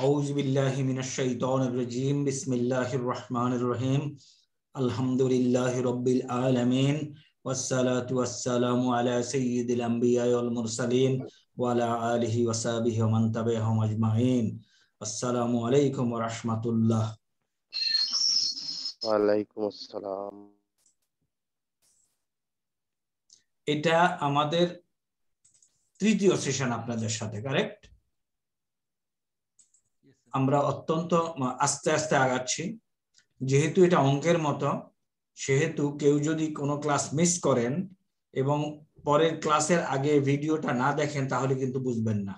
أعوذ بالله من الشيطان الرجيم بسم الله الرحمن الرحيم الحمد لله رب العالمين والصلاة والسلام على سيد الأنبياء والمرسلين وعلى آله وصحبه ومن تبعهم أجمعين السلام عليكم ورحمة الله وعليكم السلام এটা আমাদের তৃতীয় সেশন আপনাদের সাথে কারেক্ট আমরা অত্যন্ত আস্তে আস্তে আগাচ্ছি যেহেতু এটা অঙ্কের মতো সেহেতু কেউ যদি কোনো ক্লাস মিস করেন এবং পরের ক্লাসের আগে ভিডিওটা না দেখেন তাহলে কিন্তু বুঝবেন না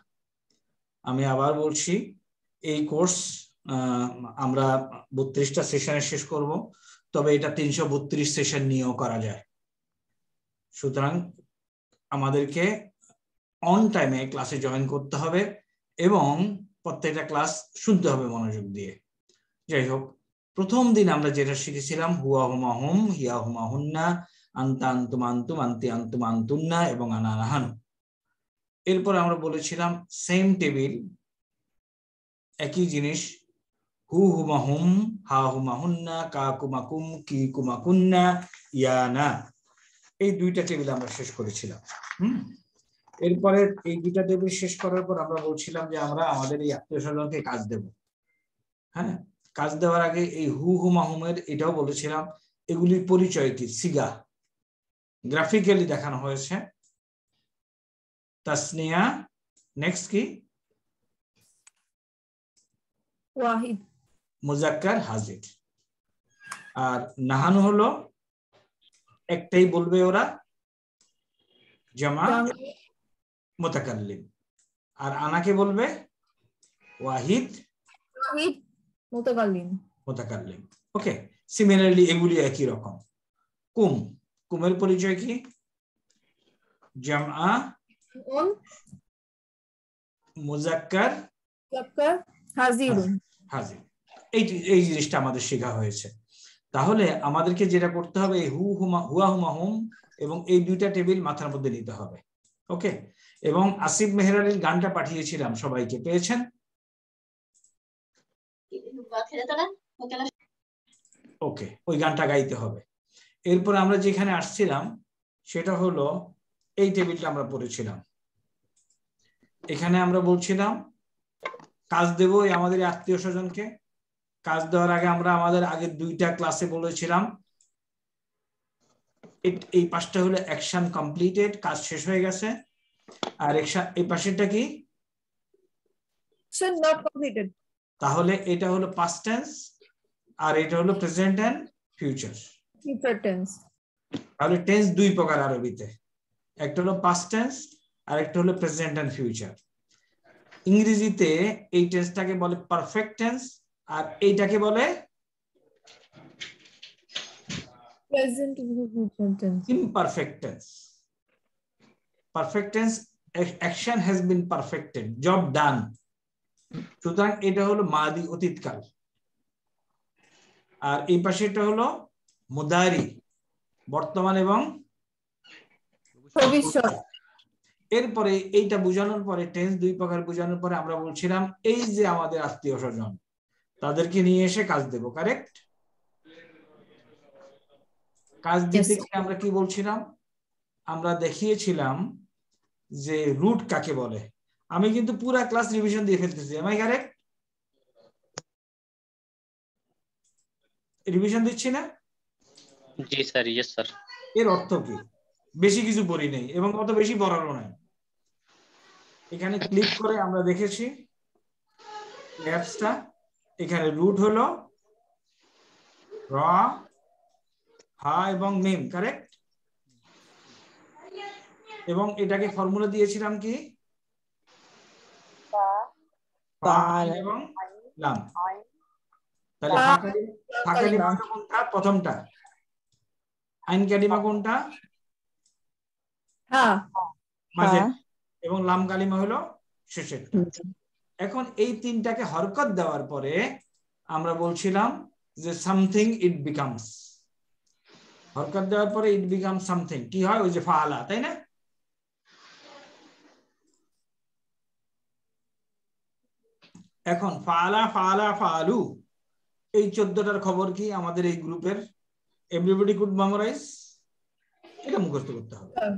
আমি আবার বলছি এই কোর্স আমরা বত্রিশটা সেশনে শেষ করব তবে এটা তিনশো বত্রিশ সেশন নিয়েও করা যায় সুতরাং আমাদেরকে অন টাইমে ক্লাসে জয়েন করতে হবে এবং প্রত্যেকটা ক্লাস শুনতে হবে মনোযোগ দিয়ে যাই হোক প্রথম দিন আমরা যেটা শিখেছিলাম হুয়া হুমা হুম হিয়া হুমা হুন্না আন্তা আন্তুম আন্তুম আন্তি আন্তুম আন্তুন্না এবং আনানাহানু এরপর আমরা বলেছিলাম সেম টেবিল একই জিনিস হু হুমা হুম হা হুমা হুন্না কা কুমা কুম কি কুমা কুন্না ইয়া না এই দুইটা টেবিল আমরা শেষ করেছিলাম হুম এরপরে এই দুটা টেবিল শেষ করার পর আমরা বলছিলাম যে আমরা আমাদের এই আত্মীয় স্বজনকে কাজ দেব হ্যাঁ কাজ দেওয়ার আগে এই হু হুমা হুমের এটাও বলেছিলাম এগুলির পরিচয় কি সিগা গ্রাফিক্যালি দেখানো হয়েছে তাসনিয়া নেক্সট কি ওয়াহিদ মুজাক্কার হাজির আর নাহানু হলো একটাই বলবে ওরা জামা মোতাকাল্লিম আর আনাকে বলবে ওয়াহিদ ওয়াহিদ মোতাকাল্লিম মোতাকাল্লিম ওকে সিমিলারলি এগুলি একই রকম কুম কুমের পরিচয় কি জামআ মুজাক্কার হাজির হ্যাঁ, হাজির এই এই জিনিসটা আমাদের শেখা হয়েছে তাহলে আমাদেরকে যেটা করতে হবে হু হুমা হুয়া হুমা হুম এবং এই দুইটা টেবিল মাথার মধ্যে নিতে হবে ওকে এবং আসিফ মেহের আলীর গানটা পাঠিয়েছিলাম সবাইকে পেয়েছেন ওকে ওই গানটা গাইতে হবে এরপর আমরা যেখানে আসছিলাম সেটা হলো এই টেবিলটা আমরা পড়েছিলাম এখানে আমরা বলছিলাম কাজ দেবো আমাদের আত্মীয় স্বজনকে কাজ দেওয়ার আগে আমরা আমাদের আগে দুইটা ক্লাসে বলেছিলাম এই পাঁচটা হলো অ্যাকশন কমপ্লিটেড কাজ শেষ হয়ে গেছে আর এই পাশেরটা কি স্যার নট কমপ্লিটেড তাহলে এটা হলো পাস্ট টেন্স আর এটা হলো present and future future tense তাহলে টেন্স দুই প্রকার আরবিতে একটা হলো পাস্ট টেন্স আর একটা হলো প্রেজেন্ট এন্ড ফিউচার ইংরেজিতে এই টেন্সটাকে বলে পারফেক্ট টেন্স আর এইটাকে বলে present imperfect tense perfect tense action has been perfected job done সুতরাং এটা হলো মাদি অতীতকাল আর এই পাশে এটা হলো মুদারি বর্তমান এবং ভবিষ্যৎ এরপরে এইটা বোঝানোর পরে টেন্স দুই প্রকার বোঝানোর পরে আমরা বলছিলাম এই যে আমাদের আত্মীয় স্বজন তাদেরকে নিয়ে এসে কাজ দেব কারেক্ট কাজ দিতে আমরা কি বলছিলাম আমরা দেখিয়েছিলাম যে রুট কাকে বলে আমি কিন্তু পুরা ক্লাস রিভিশন দিয়ে ফেলতেছি আমি কারেক্ট রিভিশন দিচ্ছি না জি স্যার ইয়েস স্যার এর অর্থ কি বেশি কিছু পড়ি নেই এবং অত বেশি পড়ানো নাই এখানে ক্লিক করে আমরা দেখেছি অ্যাপসটা এখানে রুট হলো র হা এবং মিম কারেক্ট এবং এটাকে ফর্মুলা দিয়েছিলাম কি এবং লাম তাহলে কোনটা প্রথমটা আইন কালিমা কোনটা মাঝে এবং লাম কালিমা হলো শেষের এখন এই তিনটাকে হরকত দেওয়ার পরে আমরা বলছিলাম যে সামথিং ইট বিকামস হরকত দেওয়ার পরে ইট বিকাম সামথিং কি হয় ওই যে ফালা তাই না এখন ফালা ফালা ফালু এই চোদ্দটার খবর কি আমাদের এই গ্রুপের এভরিবডি কুড মেমোরাইজ এটা মুখস্থ করতে হবে হ্যাঁ।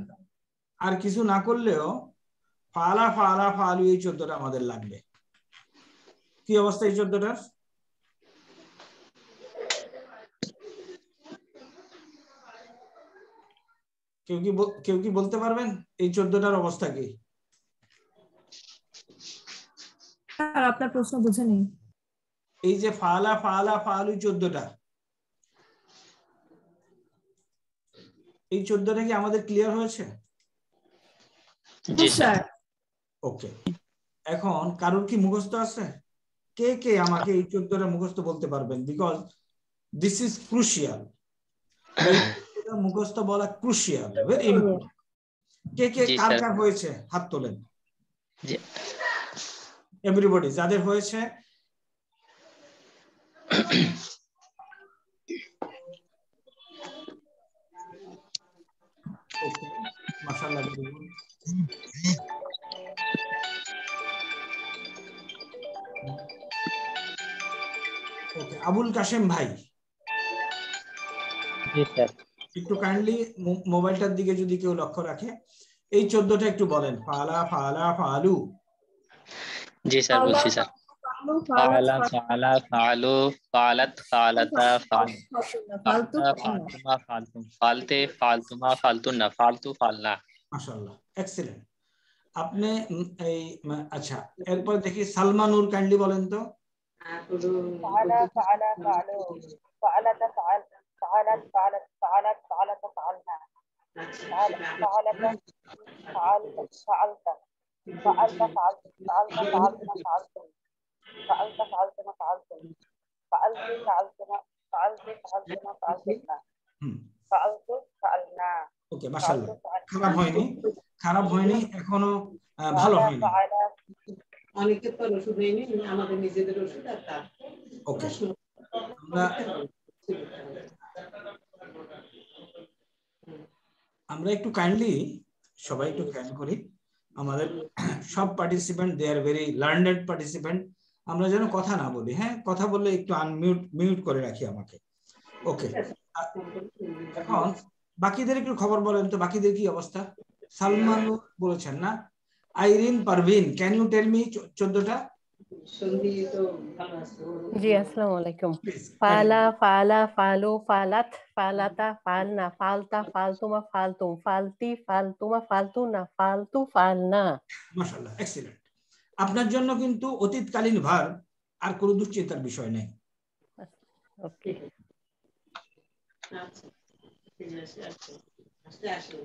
আর কিছু না করলেও ফালা ফালা ফালু এই চোদ্দটা আমাদের লাগবে কি অবস্থা এই চোদ্দটার কেউ কি কেউ কি বলতে পারবেন এই চোদ্দটার অবস্থা কি আর আপনার প্রশ্ন বুঝে নেই এই যে ফালা ফালা ফালু চোদ্দটা এই চোদ্দটা কি আমাদের ক্লিয়ার হয়েছে ওকে এখন কারোর কি মুখস্থ আছে কে কে আমাকে এই চোদ্দটা মুখস্থ বলতে পারবেন বিকজ দিস ইজ ক্রুশিয়াল মুখস্থ বলা ক্রুশিয়াল ভেরি ইম্পর্টেন্ট কে কে কার কার হয়েছে হাত তোলেন এভরিবডি যাদের হয়েছে আবুল কাশেম ভাই একটু কাইন্ডলি মোবাইলটার দিকে যদি কেউ লক্ষ্য রাখে এই চোদ্দটা একটু বলেন ফালা ফালা ফালু जी सर बोलिए सर माशाल्लाह فعلت فعلت فعلت فعلت ما فعلت فعلت فعلت ما فعلت فعلت فعلت ما فعلت فعلت ما فعلت فعلنا ওকে মাশাআল্লাহ খারাপ হয়নি খারাপ হয়নি এখনো ভালো হয়নি অনেকে তো ওষুধ হয়নি আমাদের নিজেদের ওষুধ আর ওকে আমরা আমরা একটু কাইন্ডলি সবাই একটু খেয়াল করি আমাদের সব participant they are very learned participant আমরা যেন কথা না বলি হ্যাঁ কথা বললে একটু আনমিউট মিউট করে রাখি আমাকে ওকে এখন বাকিদের একটু খবর বলেন তো বাকিদের কি অবস্থা সালমান বলেছেন না Irin Parvin can you tell me চোদ্দটা জি আসসালামু আলাইকুম হ্যাঁ। ফালা ফালা ফালু ফালাত ফালাতা ফালনা ফালতা ফালতুমা ফালতুম ফালতি ফালতুমা ফালতু না ফালতু ফালনা মাশাআল্লাহ এক্সিলেন্ট আপনার জন্য কিন্তু অতীতকালীন ভার আর কোনো দুশ্চিন্তার বিষয় নেই ওকে আচ্ছা ঠিক আচ্ছা। আসলে আসলে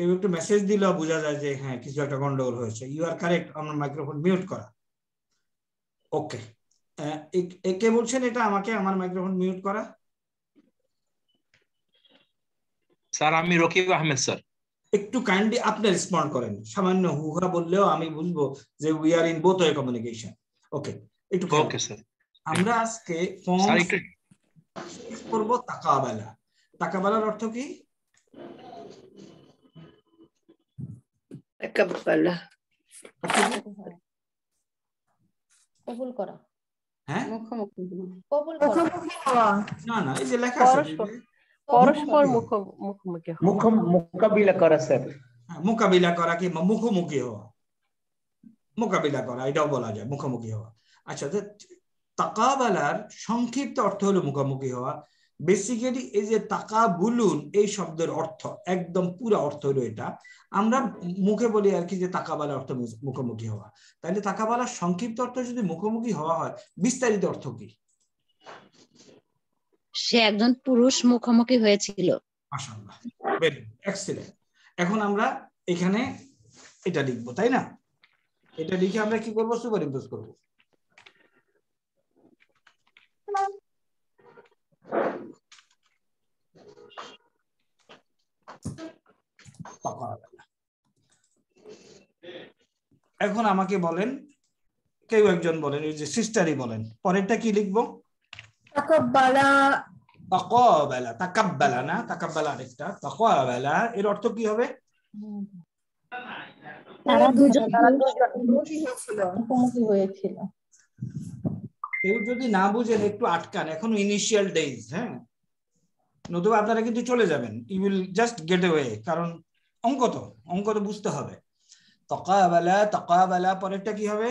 কেউ একটু মেসেজ দিলেও বোঝা যায় যে হ্যাঁ কিছু একটা গন্ডগোল হয়েছে ইউ আর কারেক্ট আমার মাইক্রোফোন মিউট করা ওকে কে বলছেন এটা আমাকে আমার মাইক্রোফোন মিউট করা স্যার আমি রকিব আহমেদ স্যার একটু কাইন্ডলি আপনি রেসপন্ড করেন সামান্য হুহা বললেও আমি বুঝবো যে we are in both way communication okay একটু ওকে স্যার আমরা আজকে ফর্ম করব টাকা বেলার অর্থ কি হ্যাঁ? মোকাবিলা করা হ্যাঁ, মোকাবিলা করা কি মুখোমুখি হওয়া মোকাবিলা করা এটাও বলা যায় মুখোমুখি হওয়া আচ্ছা তাকাবালার সংক্ষিপ্ত অর্থ হলো মুখোমুখি হওয়া বেসিক্যালি এই যে তাকা বুলুন এই শব্দের অর্থ একদম পুরো অর্থ হলো এটা আমরা মুখে বলি আর কি যে তাকাবালা অর্থ মুখোমুখি হওয়া তাহলে তাকাবালার সংক্ষিপ্ত অর্থ যদি মুখোমুখি হওয়া হয় বিস্তারিত অর্থ কি সে একজন পুরুষ মুখোমুখি হয়েছিল এক্সিলেন্ট এখন আমরা এখানে এটা লিখবো তাই না এটা লিখে আমরা কি করবো সুপার ইমপোজ করবো এখন আমাকে বলেন কেউ একজন বলেন ওই যে সিস্টারই বলেন পরেরটা কি লিখবো তাকাব্বালা তাকাব্বালা তাকাব্বালা না তাকাব্বালা আরেকটা তাকাব্বালা এর অর্থ কি হবে তারা কেউ যদি না বুঝেন একটু আটকান এখন ইনিশিয়াল ডেইজ হ্যাঁ নতুবা আপনারা কিন্তু চলে যাবেন you will just get away কারণ অঙ্ক তো অঙ্ক তো বুঝতে হবে তকাবালা তকাবালা পরেরটা কি হবে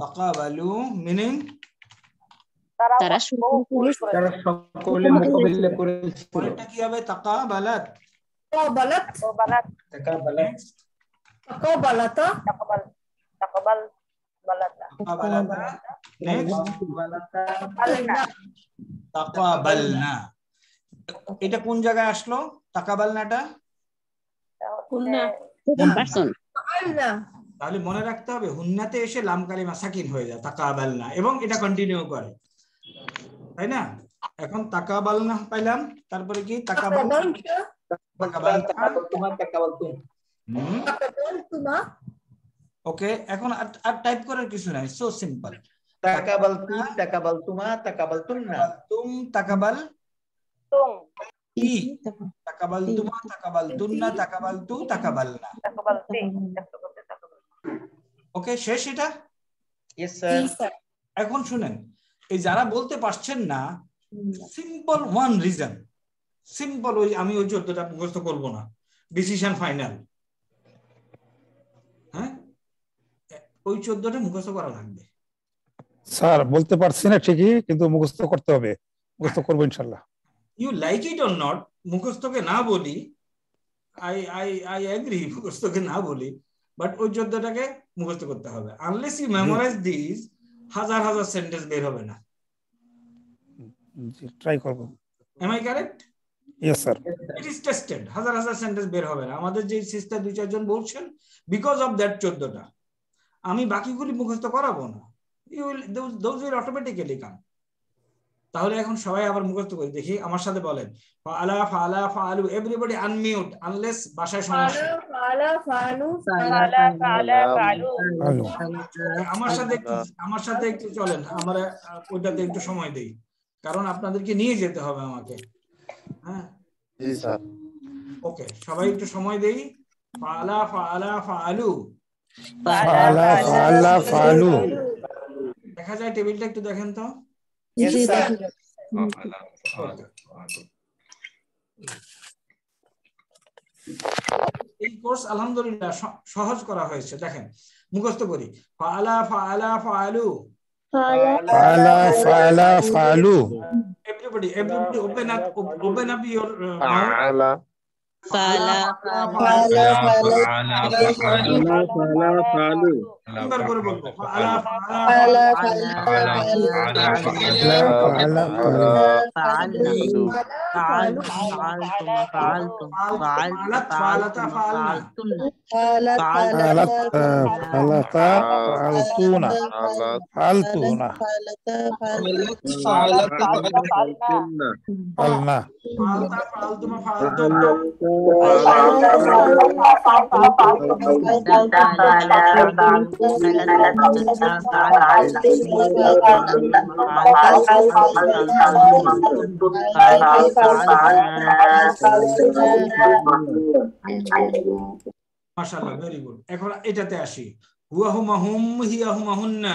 তকাবালু মিনিং তারা তাকাবালনা এটা কোন জায়গায় আসলো তাকাবালনাটা তাহলে মনে রাখতে হবে হুন্নাতে এসে লাম কালিমা সাকিন হয়ে যায় তাকাবালনা এবং এটা কন্টিনিউ করে তাই না এখন তাকাবালনা পাইলাম তারপরে কি তাকাবাল ওকে এখন আর টাইপ করার কিছু নাই সো সিম্পল তাকাবালতি তুম তাকাবাল তুম ই ওকে শেষ এটা স্যার এখন শুনেন এই যারা বলতে পারছেন না সিম্পল ওয়ান রিজন সিম্পল ওই আমি ওই চোদ্দটা মুখস্থ করবো না ডিসিশন ফাইনাল হ্যাঁ ওই চোদ্দটা মুখস্থ করা লাগবে স্যার বলতে পারছি না ঠিকই কিন্তু মুখস্থ করতে হবে মুখস্থ করবো ইনশাল্লাহ you like it or not মুখস্থকে না বলি আই আই আই এগ্রি মুখস্থকে না বলি বাট ওই যোদ্ধাটাকে মুখস্থ করতে হবে আনলেস ইউ মেমোরাইজ দিস হাজার হাজার সেন্টেন্স বের হবে না ট্রাই করব am I correct yes sir it is tested হাজার হাজার সেন্টেন্স বের হবে না আমাদের যে সিস্টার দুই চারজন বলছেন বিকজ অফ দ্যাট চোদ্দটা আমি বাকিগুলি মুখস্থ করাবো না you will those will automatically come তাহলে এখন সবাই আবার মুখস্ত করি দেখি আমার সাথে বলেন ফালা ফালা ফালু এভরিবডি আনমিউট আনলেস বাসায় সমস্যা ফালা ফালু ফালা ফালু আমার সাথে আমার সাথে একটু চলেন আমরা ওইটাতে একটু সময় দেই কারণ আপনাদেরকে নিয়ে যেতে হবে আমাকে হ্যাঁ ওকে সবাই একটু সময় দেই ফালা ফালা ফালু ফালা ফালা ফালু দেখা যায় টেবিলটা একটু দেখেন তো এই কোর্স আলহামদুলিল্লাহ সহজ করা হয়েছে দেখেন মুখস্ত করি ফালা ফালা ফালু ফালা ফালা ফালু everybody everybody open up open up your ফালা ফালা ফালা ফালু نقدر نقول بندق فعل فعل فعل فعل فعلتم فعلتم فعلت فعلت فعلتن فعلت فعلت فعلت فعلتون فعلتون فعلت فعلت فعلنا فعلت فعلتم فعلتن فعلت فعلت فعلت মাশাআল্লাহ ভেরি গুড এখন এটাতে আসি হুয়াহু মাহুম হিয়াহু মাহুন্না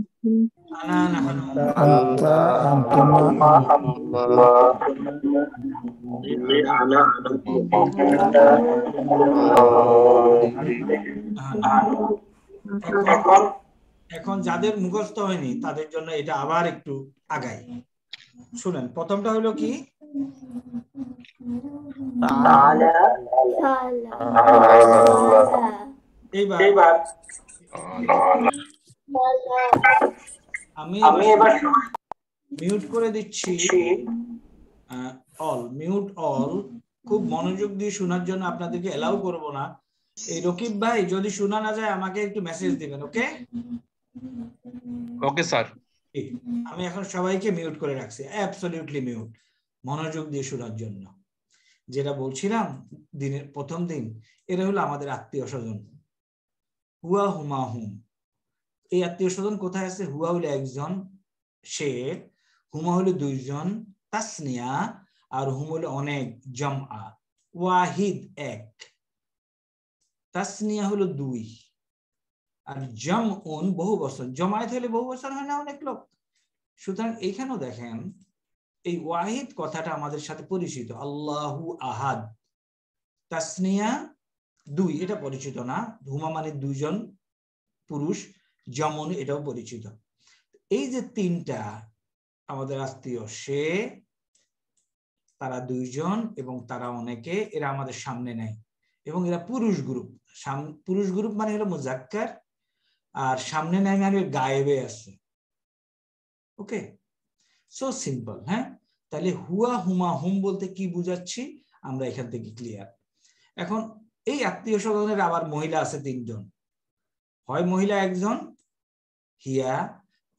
এখন এখন যাদের মুখস্থ হয়নি তাদের জন্য এটা আবার একটু আগাই শুনেন প্রথমটা হলো কি এইবার আমি আমি এবার মিউট করে দিচ্ছি অল মিউট অল খুব মনোযোগ দিয়ে শোনার জন্য আপনাদেরকে এলাও করব না এই রকিব ভাই যদি শোনা না যায় আমাকে একটু মেসেজ দিবেন ওকে ওকে স্যার আমি এখন সবাইকে মিউট করে রাখছি অ্যাবসলিউটলি মিউট মনোযোগ দিয়ে শোনার জন্য যেটা বলছিলাম দিনের প্রথম দিন এরা হলো আমাদের আত্মীয় স্বজন হুয়া হুমা হুম এই আত্মীয় স্বজন কোথায় আছে হুয়া হলো একজন সে হুমা হলো দুইজন তাসনিয়া আর হুম হলো অনেক জমা ওয়াহিদ এক তাসনিয়া হলো দুই আর জম উন বহু বছর জমায়েত হলে বহু বছর হয় না অনেক লোক সুতরাং এইখানেও দেখেন এই ওয়াহিদ কথাটা আমাদের সাথে পরিচিত আল্লাহু আহাদ তাসনিয়া দুই এটা পরিচিত না ধুমা মানে দুইজন পুরুষ যমন এটাও পরিচিত এই যে তিনটা আমাদের আত্মীয় সে তারা দুইজন এবং তারা অনেকে এরা আমাদের সামনে নেই এবং এরা পুরুষ গ্রুপ পুরুষ গ্রুপ মানে হলো মুজাক্কার আর সামনে নাই মানে গায়েবে আছে ওকে সো সিম্পল হ্যাঁ তাহলে হুয়া হুমা হুম বলতে কি বুঝাচ্ছি আমরা এখান থেকে ক্লিয়ার এখন এই আত্মীয় স্বজনের আবার মহিলা আছে তিনজন হয় মহিলা একজন হিয়া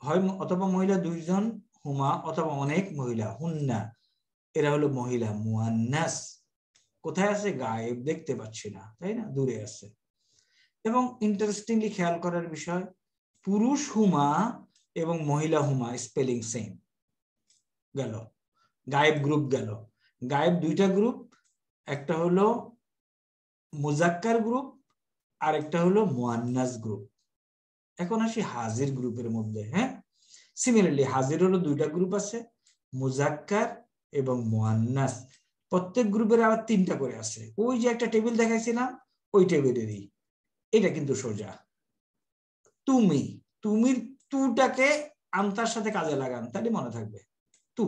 হয় অথবা মহিলা দুইজন হুমা অথবা অনেক মহিলা হুন্না এরা হলো মহিলা মুয়ান্নাস কোথায় আছে গায়েব দেখতে পাচ্ছি না তাই না দূরে আছে এবং ইন্টারেস্টিংলি খেয়াল করার বিষয় পুরুষ হুমা এবং মহিলা হুমা স্পেলিং সেম গেল গায়েব গ্রুপ গেল গায়েব দুইটা গ্রুপ একটা হলো মুজাক্কার গ্রুপ আর একটা হলো মোয়ান্নাস গ্রুপ এখন আসি হাজির গ্রুপের মধ্যে হ্যাঁ সিমিলারলি হাজিরেরও দুইটা গ্রুপ আছে মুজাক্কার এবং মোয়ান্নাস প্রত্যেক গ্রুপের আবার তিনটা করে আছে ওই যে একটা টেবিল দেখাইছিলাম ওই টেবিলেরই এটা কিন্তু সোজা তুমি তুমির তুটাকে আন্তার সাথে কাজে লাগান তাহলে মনে থাকবে তু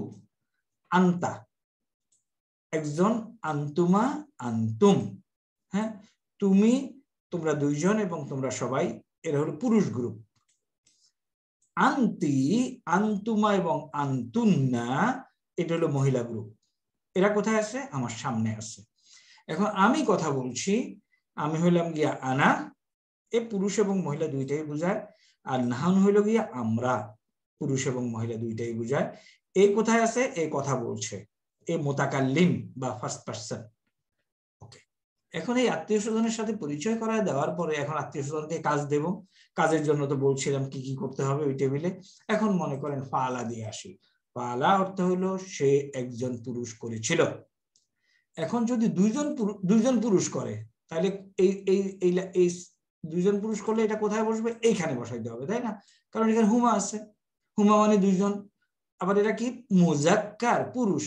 আন্তা একজন আন্তুমা আন্তুম হ্যাঁ তুমি তোমরা দুইজন এবং তোমরা সবাই এরা হলো পুরুষ গ্রুপ আন্তি আন্তুমা এবং আন্তুন্না এটা হলো মহিলা গ্রুপ এরা কোথায় আছে আমার সামনে আছে এখন আমি কথা বলছি আমি হইলাম গিয়া আনা এ পুরুষ এবং মহিলা দুইটাই বোঝায় আর নাহান হইল গিয়া আমরা পুরুষ এবং মহিলা দুইটাই বোঝায় এ কোথায় আছে এ কথা বলছে এ মোতাকাল্লিম বা ফার্স্ট পার্সন এখন এই আত্মীয় স্বজনের সাথে পরিচয় করা দেওয়ার পরে এখন আত্মীয় স্বজনকে কাজ দেব কাজের জন্য তো বলছিলাম কি কি করতে হবে ওই টেবিলে এখন মনে করেন পালা দিয়ে আসি পালা অর্থ হলো সে একজন পুরুষ করেছিল এখন যদি দুইজন দুইজন পুরুষ করে তাহলে এই এই এই দুইজন পুরুষ করলে এটা কোথায় বসবে এইখানে বসাইতে হবে তাই না কারণ এখানে হুমা আছে হুমা মানে দুইজন আবার এটা কি মোজাক্কার পুরুষ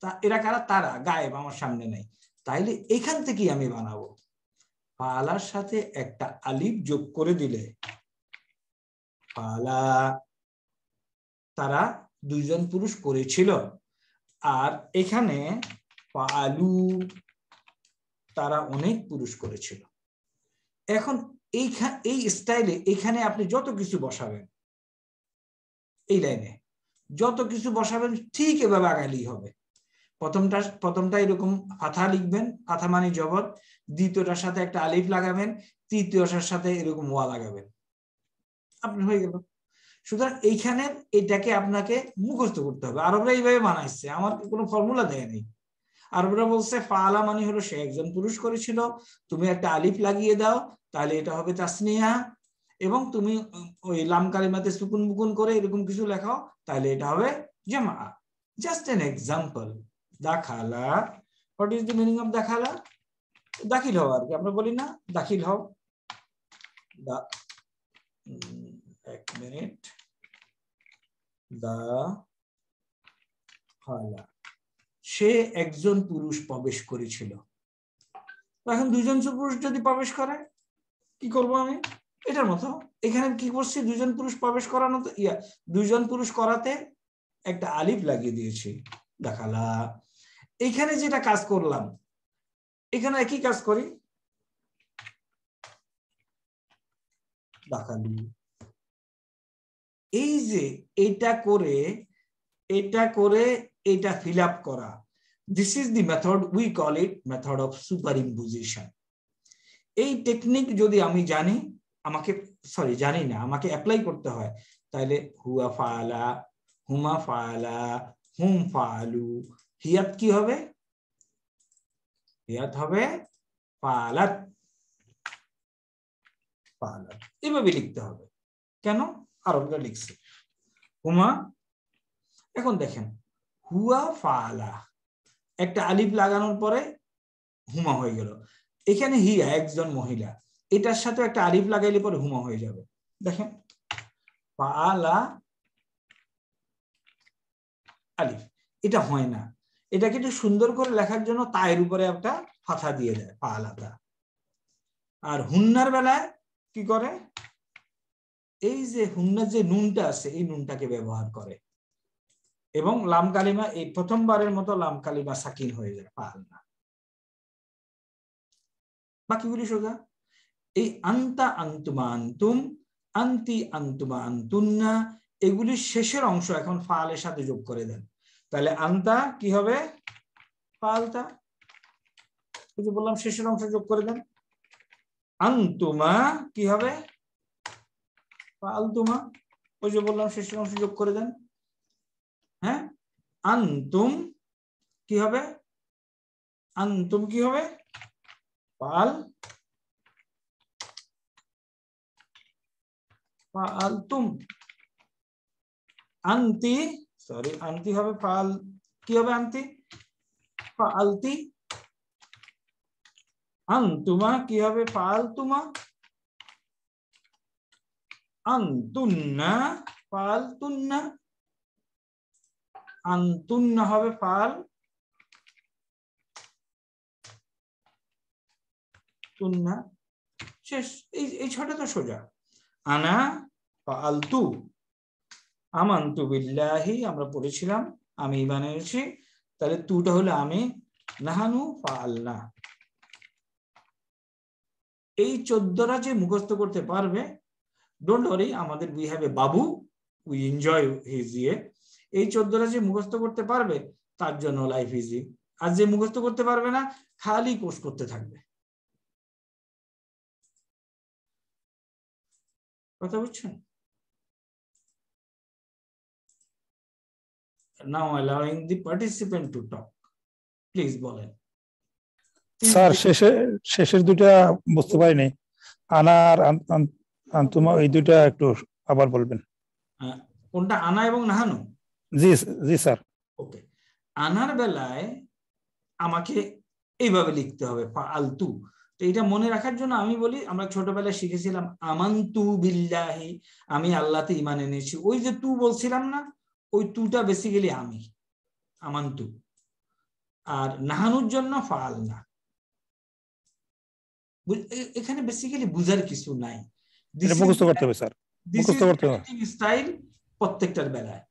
তা এরা কারা তারা গায়েব আমার সামনে নাই তাইলে এখান থেকেই আমি বানাবো পালার সাথে একটা আলিপ যোগ করে দিলে পালা তারা দুইজন পুরুষ করেছিল আর এখানে পালু তারা অনেক পুরুষ করেছিল এখন এই স্টাইলে এখানে আপনি যত কিছু বসাবেন এই লাইনে যত কিছু বসাবেন ঠিক এভাবে আগালি হবে প্রথমটা প্রথমটা এরকম ফাথা লিখবেন ফাথা মানে জগৎ দ্বিতীয়টার সাথে একটা আলিফ লাগাবেন তৃতীয়টার সাথে এরকম ওয়া লাগাবেন আপনি হয়ে গেল সুতরাং এইখানে এটাকে আপনাকে মুখস্থ করতে হবে আরবরা এইভাবে বানাইছে আমার কোনো ফর্মুলা দেয় নেই আরবরা বলছে ফালা মানে হলো সে একজন পুরুষ করেছিল তুমি একটা আলিফ লাগিয়ে দাও তাহলে এটা হবে তাসনিয়া এবং তুমি ওই লাম মাতে সুকুন মুকুন করে এরকম কিছু লেখাও তাহলে এটা হবে জামা জাস্ট এন এক্সাম্পল দাখালা what is the meaning of দাখালা দাখিল হওয়া আর কি আমরা বলি না দাখিল হও দা এক মিনিট দা সে একজন পুরুষ প্রবেশ করেছিল এখন দুজন পুরুষ যদি প্রবেশ করে কি করব আমি এটার মতো এখানে কি করছি দুজন পুরুষ প্রবেশ করানো তো ইয়া দুজন পুরুষ করাতে একটা আলিফ লাগিয়ে দিয়েছি দেখালা এখানে যেটা কাজ করলাম এখানে একই কাজ করি এই যে এটা করে এটা করে এটা ফিল আপ করা this is the method we call it method of superimposition এই টেকনিক যদি আমি জানি আমাকে সরি জানি না আমাকে অ্যাপ্লাই করতে হয় তাহলে হুয়া ফালা হুমা ফালা হুম ফালু হিয়াত কি হবে হিয়াত হবে পালাত পালাত এভাবে লিখতে হবে কেন আরবরা লিখছে হুমা এখন দেখেন হুয়া ফালা একটা আলিফ লাগানোর পরে হুমা হয়ে গেল এখানে হিয়া একজন মহিলা এটার সাথে একটা আলিফ লাগাইলে পরে হুমা হয়ে যাবে দেখেন পালা আলিফ এটা হয় না এটাকে একটু সুন্দর করে লেখার জন্য তায়ের উপরে একটা ফাথা দিয়ে দেয় পা আলাদা আর হুন্নার বেলায় কি করে এই যে হুন্নার যে নুনটা আছে এই নুনটাকে ব্যবহার করে এবং লাম কালিমা এই প্রথমবারের মতো লাম কালিমা সাকিন হয়ে যায় বাকি বাকিগুলি সোজা এই আন্তা আন্তুমা আন্তুম আন্তি আন্তুমা আন্তুন্না এগুলির শেষের অংশ এখন ফালের সাথে যোগ করে দেন তাহলে আন্তা কি হবে পালতা এই বললাম শেষের অংশ যোগ করে দেন আন্তুমা কি হবে পালতুমা ওই যে বললাম শেষের অংশ যোগ করে দেন হ্যাঁ আন্তুম কি হবে আন্তুম কি হবে পাল পালতুম আন্তি সরি আনতি হবে ফাল কি হবে আনতি ফালতি আন্তুমা কি হবে ফালতুমা আন্তুন্না ফালতুন্না আন্তুন্না হবে ফাল তুন্না শেষ এই এই ছটা তো সোজা আনা ফালতু আমান্তু বিল্লাহি আমরা পড়েছিলাম আমি ইমান এনেছি তাহলে তুটা হলো আমি নাহানু ফা আল্লাহ এই চোদ্দরা যে মুখস্থ করতে পারবে ডোন্ট ওয়ারি আমাদের উই হ্যাভ এ বাবু উই এনজয় হিজ ইয়ে এই চোদ্দরা যে মুখস্থ করতে পারবে তার জন্য লাইফ ইজি আর যে মুখস্থ করতে পারবে না খালি কোর্স করতে থাকবে কথা বুঝছেন now allowing the participant to talk please বলেন স্যার শেষে শেষের দুটা বুঝতে পারিনি আনার আন্তুমা এই দুটা একটু আবার বলবেন কোনটা আনা এবং নাহানো জি জি স্যার ওকে আনার বেলায় আমাকে এইভাবে লিখতে হবে আলতু তো এটা মনে রাখার জন্য আমি বলি আমরা ছোটবেলায় শিখেছিলাম আমান্তু বিল্লাহি আমি আল্লাহতে ইমান এনেছি ওই যে তু বলছিলাম না ওই বেশি বেসিক্যালি আমি আমান্তু আর নাহানুর জন্য ফাল না এখানে বেসিক্যালি বুঝার কিছু নাই স্টাইল প্রত্যেকটার বেলায়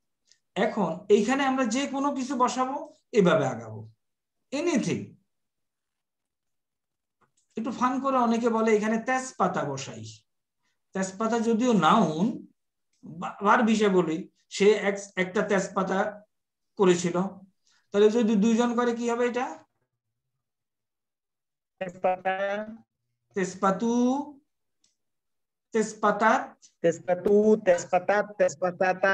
এখন এইখানে আমরা যে কোনো কিছু বসাবো এভাবে আগাবো এনিথিং একটু ফান করে অনেকে বলে এখানে তেজপাতা বসাই তেজপাতা যদিও নাউন বার বিষয় বলি সে একটা তেজপাতা করেছিল তাহলে যদি দুইজন করে কি হবে এটা তেজপাতু তেজপাতা তেজপাতু তেজপাতা তেজপাতাতা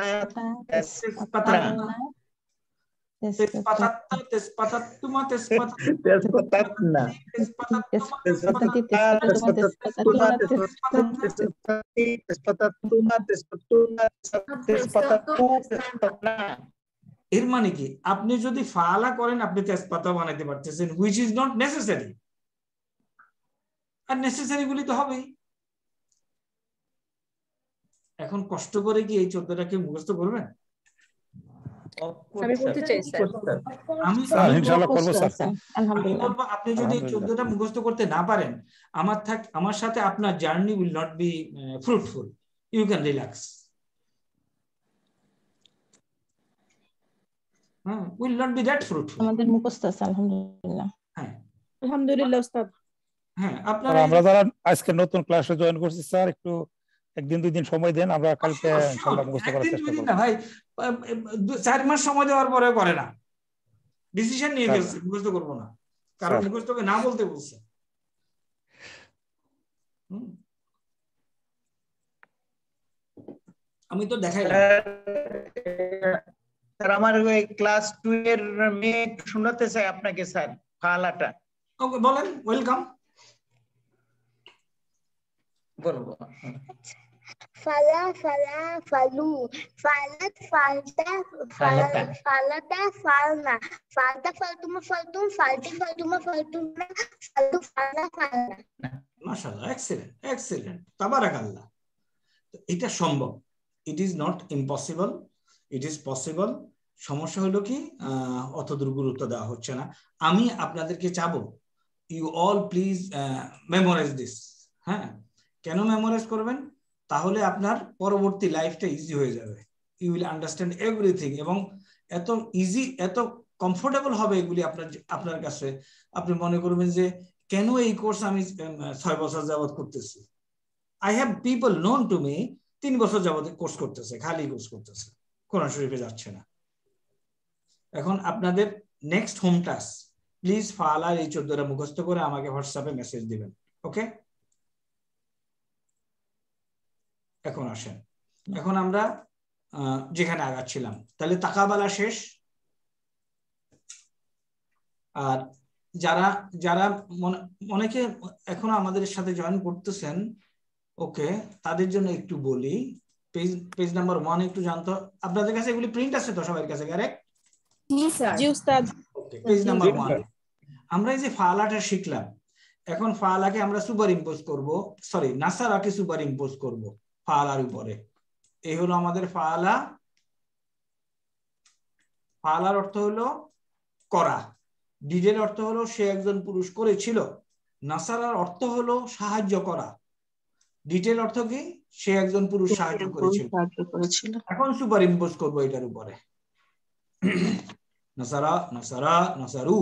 তেজপাতা এর মানে কি আপনি যদি ফালা করেন আপনি তেজপাতা বানাইতে পারতেছেন হুইচ ইজ নট নেসেসারি আর নেসেসারি গুলি তো হবেই এখন কষ্ট করে কি এই চোদ্দটাকে মুখস্থ করবেন আমি আপনি যদি 14টা মুখস্থ করতে না পারেন আমার থাক আমার সাথে আপনার journey will not be fruitful you can relax হ্যাঁ will not be that fruitful আমাদের মুখস্থ আছে আলহামদুলিল্লাহ হ্যাঁ আলহামদুলিল্লাহ উস্তাদ হ্যাঁ আপনারা আমরা যারা আজকে নতুন ক্লাসে জয়েন করছি স্যার একটু একদিন দুই দিন সময় দেন আমরা কালকে ইনশাআল্লাহ মুখস্থ করার চেষ্টা করব ভাই চার মাস সময় দেওয়ার পরে করে না ডিসিশন নিয়ে গেছে মুখস্থ করব না কারণ মুখস্থকে না বলতে বলছে আমি তো দেখাই স্যার আমার ওই ক্লাস 2 এর মেয়ে শোনাতে চাই আপনাকে স্যার ফালাটা ওকে বলেন ওয়েলকাম বলবো আচ্ছা। فلا فلا فلو فلت فلت فلت فلنا فلت falta, فلتم فلت فلتم فلتنا falta, فلا فلنا মাশাআল্লাহ এক্সিলেন্ট এক্সিলেন্ট তাবারাকাল্লাহ এটা সম্ভব it is not impossible it is possible সমস্যা হলো কি অত দূর গুরুত্ব দেওয়া হচ্ছে না আমি আপনাদেরকে চাব you all please memorize this হ্যাঁ কেন মেমোরাইজ করবেন তাহলে আপনার পরবর্তী লাইফটা ইজি হয়ে যাবে ইউ উইল আন্ডারস্ট্যান্ড এভরিথিং এবং এত ইজি এত কমফোর্টেবল হবে এগুলি আপনার আপনার কাছে আপনি মনে করবেন যে কেন এই কোর্স আমি ছয় বছর যাবত করতেছি I have people known to me তিন বছর যাবত কোর্স করতেছে খালি কোর্স করতেছে কোরআন শরীফে যাচ্ছে না এখন আপনাদের নেক্সট হোম টাস্ক প্লিজ ফালার এই চোদ্দটা মুখস্থ করে আমাকে হোয়াটসঅ্যাপে মেসেজ দিবেন ওকে এখন আসেন এখন আমরা যেখানে আগাচ্ছিলাম তাহলে তাকাবালা শেষ আর যারা যারা অনেকে এখন আমাদের সাথে জয়েন করতেছেন ওকে তাদের জন্য একটু বলি পেজ পেজ নাম্বার ওয়ান একটু জানতো আপনাদের কাছে এগুলি প্রিন্ট আছে তো সবার কাছে পেজ নাম্বার ওয়ান আমরা এই যে ফালাটা শিখলাম এখন ফালাকে আমরা সুপার ইম্পোজ করবো সরি নাসারাকে সুপার ইম্পোজ করবো ফালার উপরে এই হলো আমাদের ফালা ফালার অর্থ হলো করা ডিডের অর্থ হলো সে একজন পুরুষ করেছিল নাসারার অর্থ হলো সাহায্য করা ডিটেল অর্থ কি সে একজন পুরুষ সাহায্য করেছিল এখন সুপার ইম্পোজ করবো এটার উপরে নাসারা নাসারা নাসারু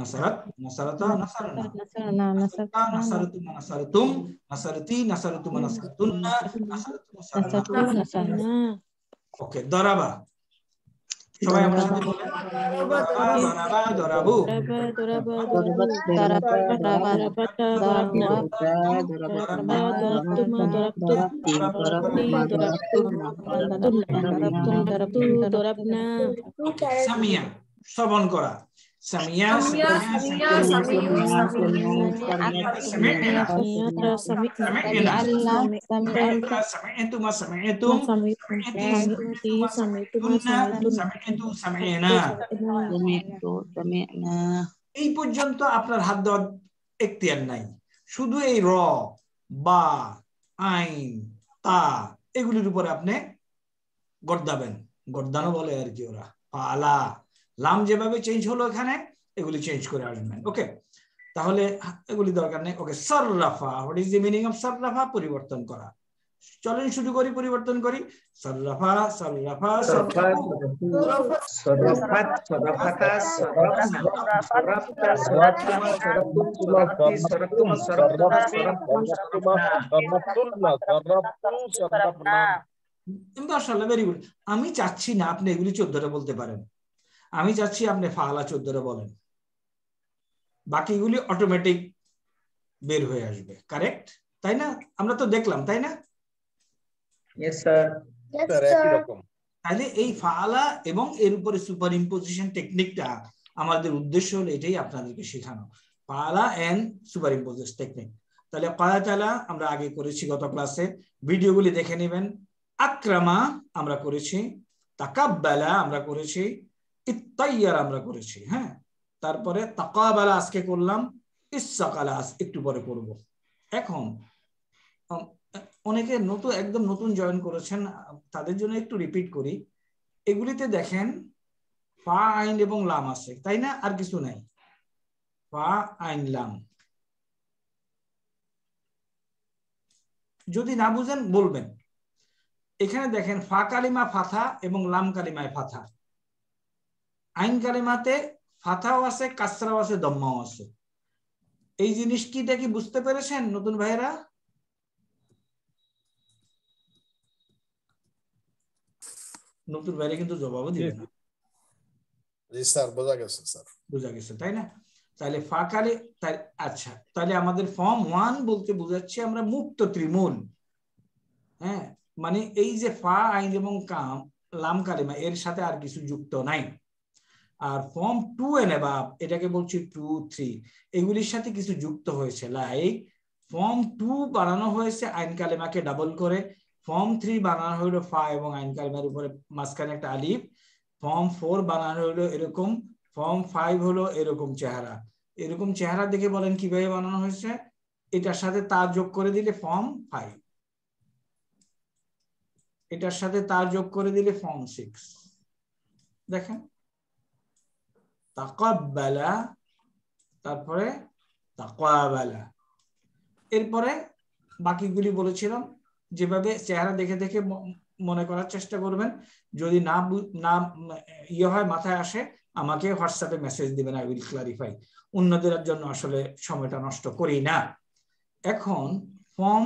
Nasarat, nasarata, nasarata Nasarta, nasaritum, nasarati nasariti, nasaritum, nasaritunna, nasaritum, nasarana Oke, daraba. coba yang daraba daraba daraba daraba darabu daraba daraba daraba daraba daraba daraba daraba daraba daraba daraba daraba daraba daraba daraba daraba سمياء এই পর্যন্ত আপনার হাত দেওয়ার এখতিয়ার নাই শুধু এই র বা আইন তা এগুলির উপরে আপনি গর্দাবেন গর্দানো বলে আর কি ওরা পালা লাম যেভাবে চেঞ্জ হলো এখানে এগুলি চেঞ্জ করে আসবেন ওকে তাহলে এগুলি দরকার নেই ওকে সাররাফা what is the meaning of সাররাফা পরিবর্তন করা চলেন শুরু করি পরিবর্তন করি সররাফা সররাফা আমি চাচ্ছি না আপনি এগুলি চোদ্দটা বলতে পারেন আমি চাচ্ছি আপনি ফাহলা চোদ্দটা বলেন বাকিগুলি অটোমেটিক বের হয়ে আসবে কারেক্ট তাই না আমরা তো দেখলাম তাই না তাহলে এই ফালা এবং এর উপরে সুপার ইম্পোজিশন টেকনিকটা আমাদের উদ্দেশ্য হলো এটাই আপনাদেরকে শেখানো ফালা এন্ড সুপার ইম্পোজিশন টেকনিক তাহলে কয়াতালা আমরা আগে করেছি গত ক্লাসে ভিডিওগুলি দেখে নেবেন আক্রামা আমরা করেছি তাকাব্বালা আমরা করেছি ইত্তাইয়ার আমরা করেছি হ্যাঁ তারপরে তাকাবালা আজকে করলাম ইসাকালা আজ একটু পরে করব এখন অনেকে নতুন একদম নতুন জয়েন করেছেন তাদের জন্য একটু রিপিট করি এগুলিতে দেখেন ফা আইন এবং লাম আছে তাই না আর কিছু নাই ফা আইন লাম যদি না বুঝেন বলবেন এখানে দেখেন ফা কালিমা ফাথা এবং লাম কালিমায় ফাথা আইন কালেমাতে ফাথাও আছে কাসরাও আছে দম্মাও আছে এই কিটা কি বুঝতে পেরেছেন নতুন ভাইরা নতুন ভাইরা কিন্তু জবাবও দিবে না জি স্যার বোঝা গেছে স্যার বোঝা গেছে তাই না তাহলে ফাঁকারে আচ্ছা তাহলে আমাদের ফর্ম ওয়ান বলতে বোঝাচ্ছি আমরা মুক্ত ত্রিমূল হ্যাঁ মানে এই যে ফা আইন এবং কাম লাম কালেমা এর সাথে আর কিছু যুক্ত নাই আর ফর্ম টু এন অ্যাবাভ এটাকে বলছি টু থ্রি এগুলির সাথে কিছু যুক্ত হয়েছে লাইক ফর্ম টু বানানো হয়েছে আইন কালেমাকে ডাবল করে ফর্ম থ্রি বানানো হইল ফা এবং আইন কালেমার উপরে মাঝখানে একটা আলিফ ফর্ম ফোর বানানো হইলো এরকম ফর্ম ফাইভ হলো এরকম চেহারা এরকম চেহারা দেখে বলেন কিভাবে বানানো হয়েছে এটার সাথে তার যোগ করে দিলে ফর্ম ফাইভ এটার সাথে তার যোগ করে দিলে ফর্ম সিক্স দেখেন তাকাব্বালা তারপরে তাকাবালা এরপরে বাকিগুলি বলেছিলাম যেভাবে চেহারা দেখে দেখে মনে করার চেষ্টা করবেন যদি না না ইয়ে হয় মাথায় আসে আমাকে হোয়াটসঅ্যাপে মেসেজ দিবেন আই উইল ক্লারিফাই অন্যদের জন্য আসলে সময়টা নষ্ট করি না এখন ফর্ম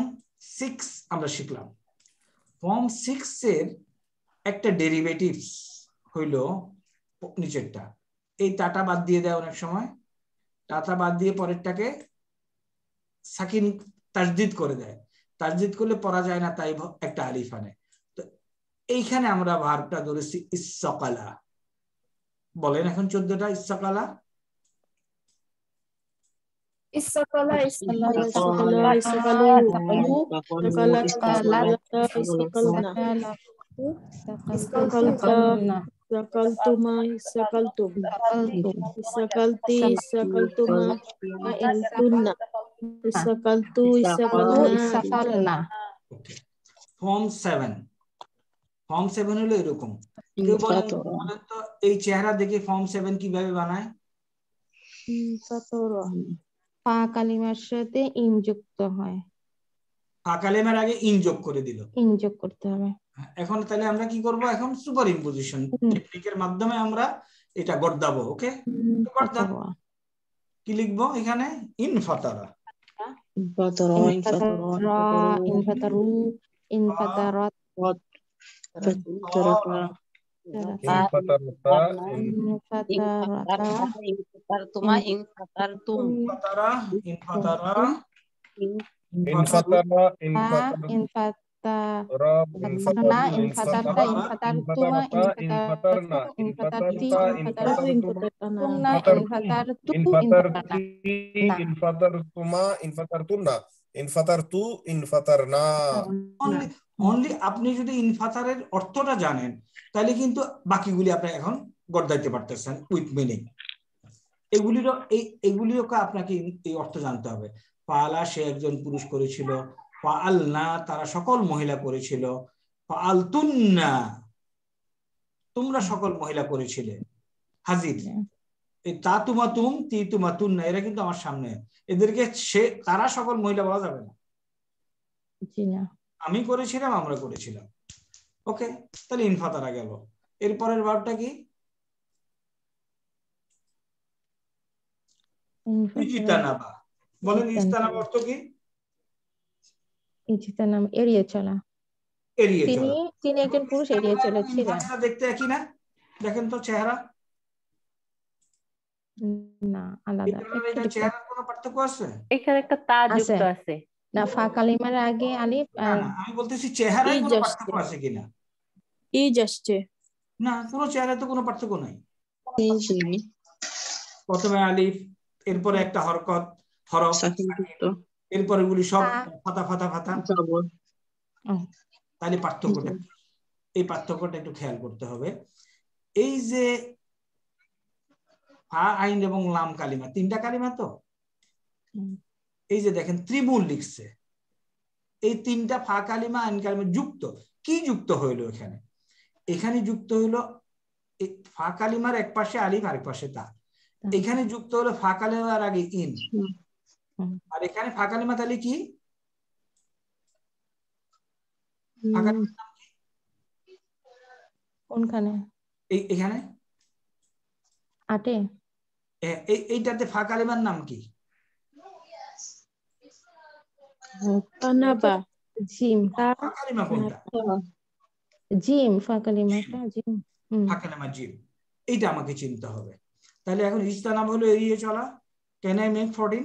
সিক্স আমরা শিখলাম ফর্ম সিক্সের একটা ডেরিভেটিভস হইল নিচেরটা এই টাটা বাদ দিয়ে দেয় অনেক সময় টাটা বাদ দিয়ে পরেরটাকে সাকিন তাজদিদ করে দেয় তাজদিদ করলে পরা যায় না তাই একটা আলিফ আনে তো এইখানে আমরা ভার্বটা ধরেছি ইসকালা বলেন এখন চোদ্দটা ইসকালা ইসকালা سقلتما سقلتم سقلتي سقلتما وإنتن سقلت سقلنا ফর্ম সেভেন ফর্ম সেভেন হলো এরকম কেউ বলেন তো এই চেহারা দেখে ফর্ম সেভেন কিভাবে বানায় পা কালিমার সাথে ইন যুক্ত হয় পা কালিমার আগে ইন যোগ করে দিল ইন যোগ করতে হবে এখন তাহলে আমরা কি করব এখন সুপার ইম্পোজিশন টেকনিকের মাধ্যমে আমরা এটা গড়দাবো ওকে গড়দাবো কি লিখবো এখানে ইনফাতারা ইনফাতারা ইনফাতারা ইনফাতারা অনলি আপনি যদি ইনফাতারের অর্থটা জানেন তাহলে কিন্তু বাকিগুলি আপনি এখন গড়দাইতে পারতেছেন উইথ মিনিং এগুলিরও এই এগুলিরও আপনাকে এই অর্থ জানতে হবে পালা সে একজন পুরুষ করেছিল আল্লাহ তারা সকল মহিলা করেছিল আলতুন্না তোমরা সকল মহিলা করেছিলে হাজির তা তুমা তুম তি তুমা তুন্না এরা কিন্তু আমার সামনে এদেরকে সে তারা সকল মহিলা বলা যাবে না আমি করেছিলাম আমরা করেছিলাম ওকে তাহলে ইনফা তারা গেল এরপরের ভাবটা কি বলেন ইস্তানাবা অর্থ কি নাম এড়িয়ে চলা তিনি তিনি একজন পুরুষ এড়িয়ে চলেছিলেন দেখতে একই না দেখেন তো চেহারা না আলাদা এখানে একটা তা যুক্ত আছে না ফা কালিমার আগে আলিফ আমি বলতেছি চেহারা কোনো পার্থক্য আছে কিনা আসছে না পুরো চেহারায় তো কোনো পার্থক্য নাই প্রথমে আলিফ এরপরে একটা হরকত হরফ এরপরে গুলি সব ফাতা ফাতা ফাতা তাহলে পার্থক্যটা এই পার্থক্যটা একটু খেয়াল করতে হবে এই যে ফা আইন এবং লাম কালিমা তিনটা কালিমা তো এই যে দেখেন ত্রিভুজ লিখছে এই তিনটা ফা কালিমা আইন কালিমা যুক্ত কি যুক্ত হইলো এখানে এখানে যুক্ত হইলো ফা কালিমার এক পাশে আলিফ আরেক পাশে তা এখানে যুক্ত হলো ফা কালিমার আগে ইন আর এখানে ফাঁকা নিমা তাহলে কি কোনখানে এখানে আটে এইটাতে ফাঁকা নাম কি কানাবা জিম ফাকালিমা কোনটা জিম ফাকালিমাটা জিম ফাকালিমা জিম এইটা আমাকে চিনতে হবে তাহলে এখন ইজতা নাম হলো এড়িয়ে চলা ক্যান আই মেক ফর্টিন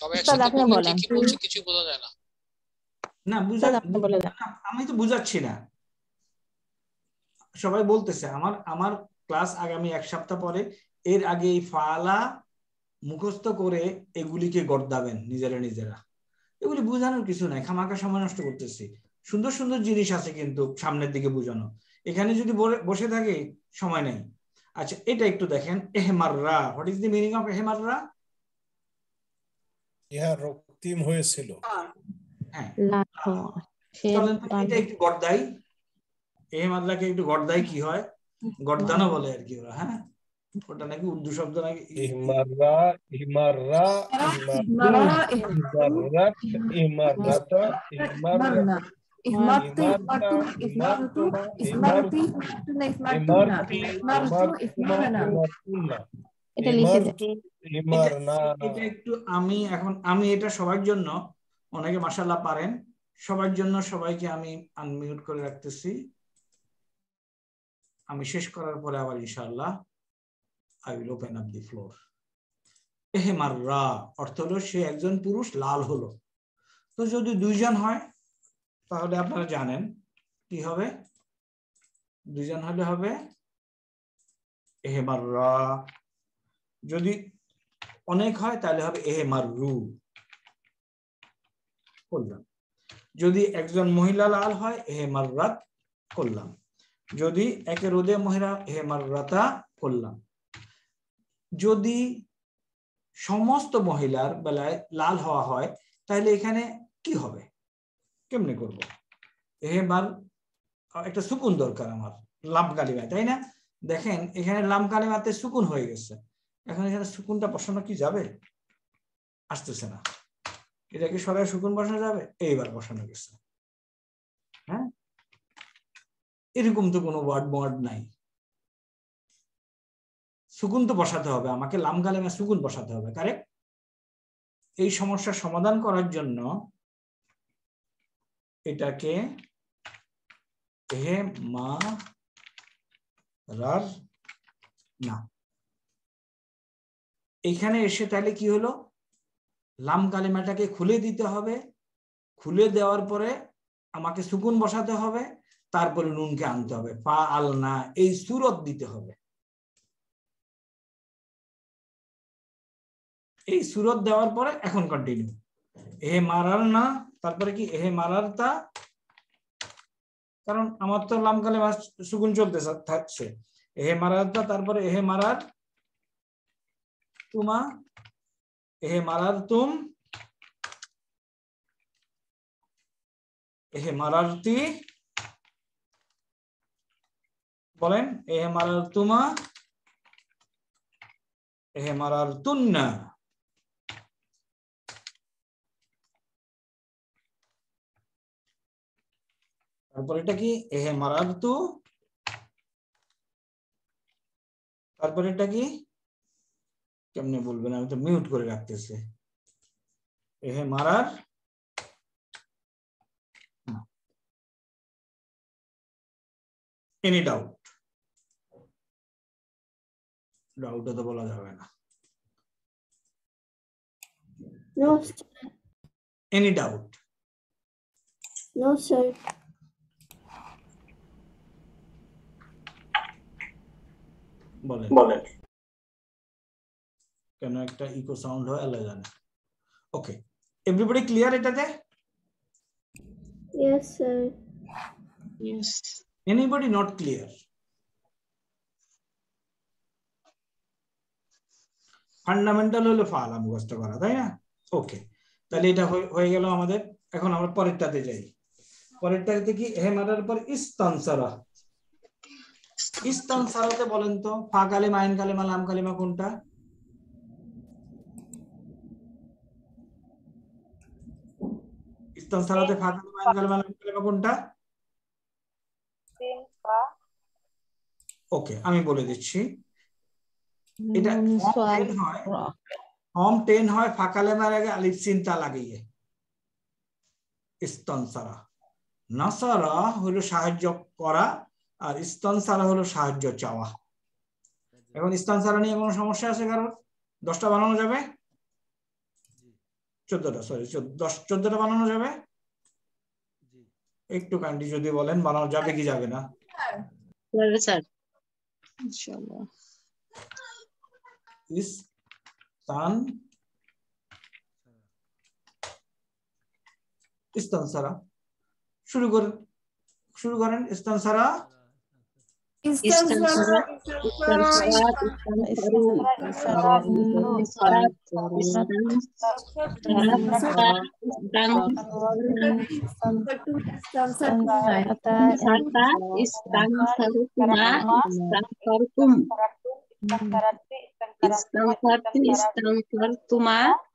সবাই বলতেছে আমার আমার ক্লাস আগামী এক সপ্তাহ পরে এর আগে ফালা মুখস্থ করে এগুলিকে গর্দাবেন নিজেরা নিজেরা এগুলি বুঝানোর কিছু নাই খামাকা সময় নষ্ট করতেছি সুন্দর সুন্দর জিনিস আছে কিন্তু সামনের দিকে বুঝানো এখানে যদি বসে থাকে সময় নেই আচ্ছা এটা একটু দেখেন এহমাররা what is the meaning of এহমাররা ইহা রক্তিম হয়েছিল একটু গর্দাই এই মাদলাকে একটু গর্দাই কি হয় গর্দানা বলে আর কি ওরা হ্যাঁ ওটা নাকি উর্দু শব্দ নাকি ইমাররা ইমাররা ইমাররা ইমাররা ইমাররাতা ইমাররা إثمرت إثمرت إثمرت إثمرت إثمرت إثمرت إثمرت إثمرت একটু আমি এখন আমি এটা সবার জন্য অনেকে মাসাল্লাহ পারেন সবার জন্য সবাইকে আমি আনমিউট করে রাখতেছি আমি শেষ করার পরে আবার ইনশাআল্লাহ I will open up the floor অর্থ হলো সে একজন পুরুষ লাল হলো তো যদি দুইজন হয় তাহলে আপনারা জানেন কি হবে দুইজন হলে হবে এহেমার রা যদি অনেক হয় তাহলে হবে এহে মারু করলাম যদি একজন মহিলা লাল হয় এহে মাররাত করলাম যদি একে রোদে মহিলা এহে মাররাতা করলাম যদি সমস্ত মহিলার বেলায় লাল হওয়া হয় তাহলে এখানে কি হবে কেমনে করব এহে মার একটা সুকুন দরকার আমার লাভ কালিমায় তাই না দেখেন এখানে লাম কালিমাতে সুকুন হয়ে গেছে এখন এখানে শুকুনটা বসানো কি যাবে আসতেছে না এটা কি সবাই শুকুন বসানো যাবে এইবার বসানো গেছে হ্যাঁ এরকম তো কোনো ওয়ার্ড ওয়ার্ড নাই সুকুন তো বসাতে হবে আমাকে লাম গালেমে সুকুন বসাতে হবে কারেক্ট এই সমস্যার সমাধান করার জন্য এটাকে হে মা রার না এখানে এসে তাহলে কি হলো লাম কালিমাটাকে খুলে দিতে হবে খুলে দেওয়ার পরে আমাকে সুকুন বসাতে হবে তারপরে নুনকে আনতে হবে পা আল না এই সুরত দিতে হবে এই সুরত দেওয়ার পরে এখন কন্টিনিউ এহে মারার না তারপরে কি এহে মারার তা কারণ আমার তো লামকালে সুগুন চলতে থাকছে এহে মারার তা তারপরে এহে মারার তুমা এহে মারার তুম এহে তি বলেন এহে মারার তুমা এহে মারার তুন্না তারপর এটা কি এহে মারার তু তারপর এটা কি কেমনে বলবেন আমি তো মিউট করে রাখতেছি এহে মারার এনি ডাউট ডাউট তো বলা যাবে না এনি ডাউট নো স্যার বলেন বলেন কেন একটা ইকো সাউন্ড হয় আলাদা জানে ওকে এভরিবডি ক্লিয়ার এটাতে yes sir yes anybody not clear fundamental হলো ফালা মুখস্থ করা তাই না ওকে তাহলে এটা হয়ে গেল আমাদের এখন আমরা পরেরটাতে যাই পরেরটাতে কি হেমারার পর ইস্তানসারা ইস্তানসারাতে বলেন তো ফাগালে মাইন আইন মালাম কালিমা কোনটা ইফতার সালাতে ফাতিহা বায়ান কালেমা আলাম কোনটা ওকে আমি বলে দিচ্ছি এটা ফর্ম হয় ফর্ম টেন হয় ফাঁকা লেমার আগে আলিফ সিন তা লাগিয়ে ইস্তনসারা নাসারা হলো সাহায্য করা আর ইস্তনসারা হলো সাহায্য চাওয়া এখন ইস্তনসারা নিয়ে কোনো সমস্যা আছে কারণ দশটা বানানো যাবে না চোদ্দটা সরি দশ চোদ্দটা বানানো যাবে একটু কান্ডি যদি বলেন বানানো যাবে কি যাবে না ইস্তান ইনশাআল্লাহ ইস শুরু করেন শুরু করেন ইস্তান সারা istang salat, iskan salat, iskan salat, iskan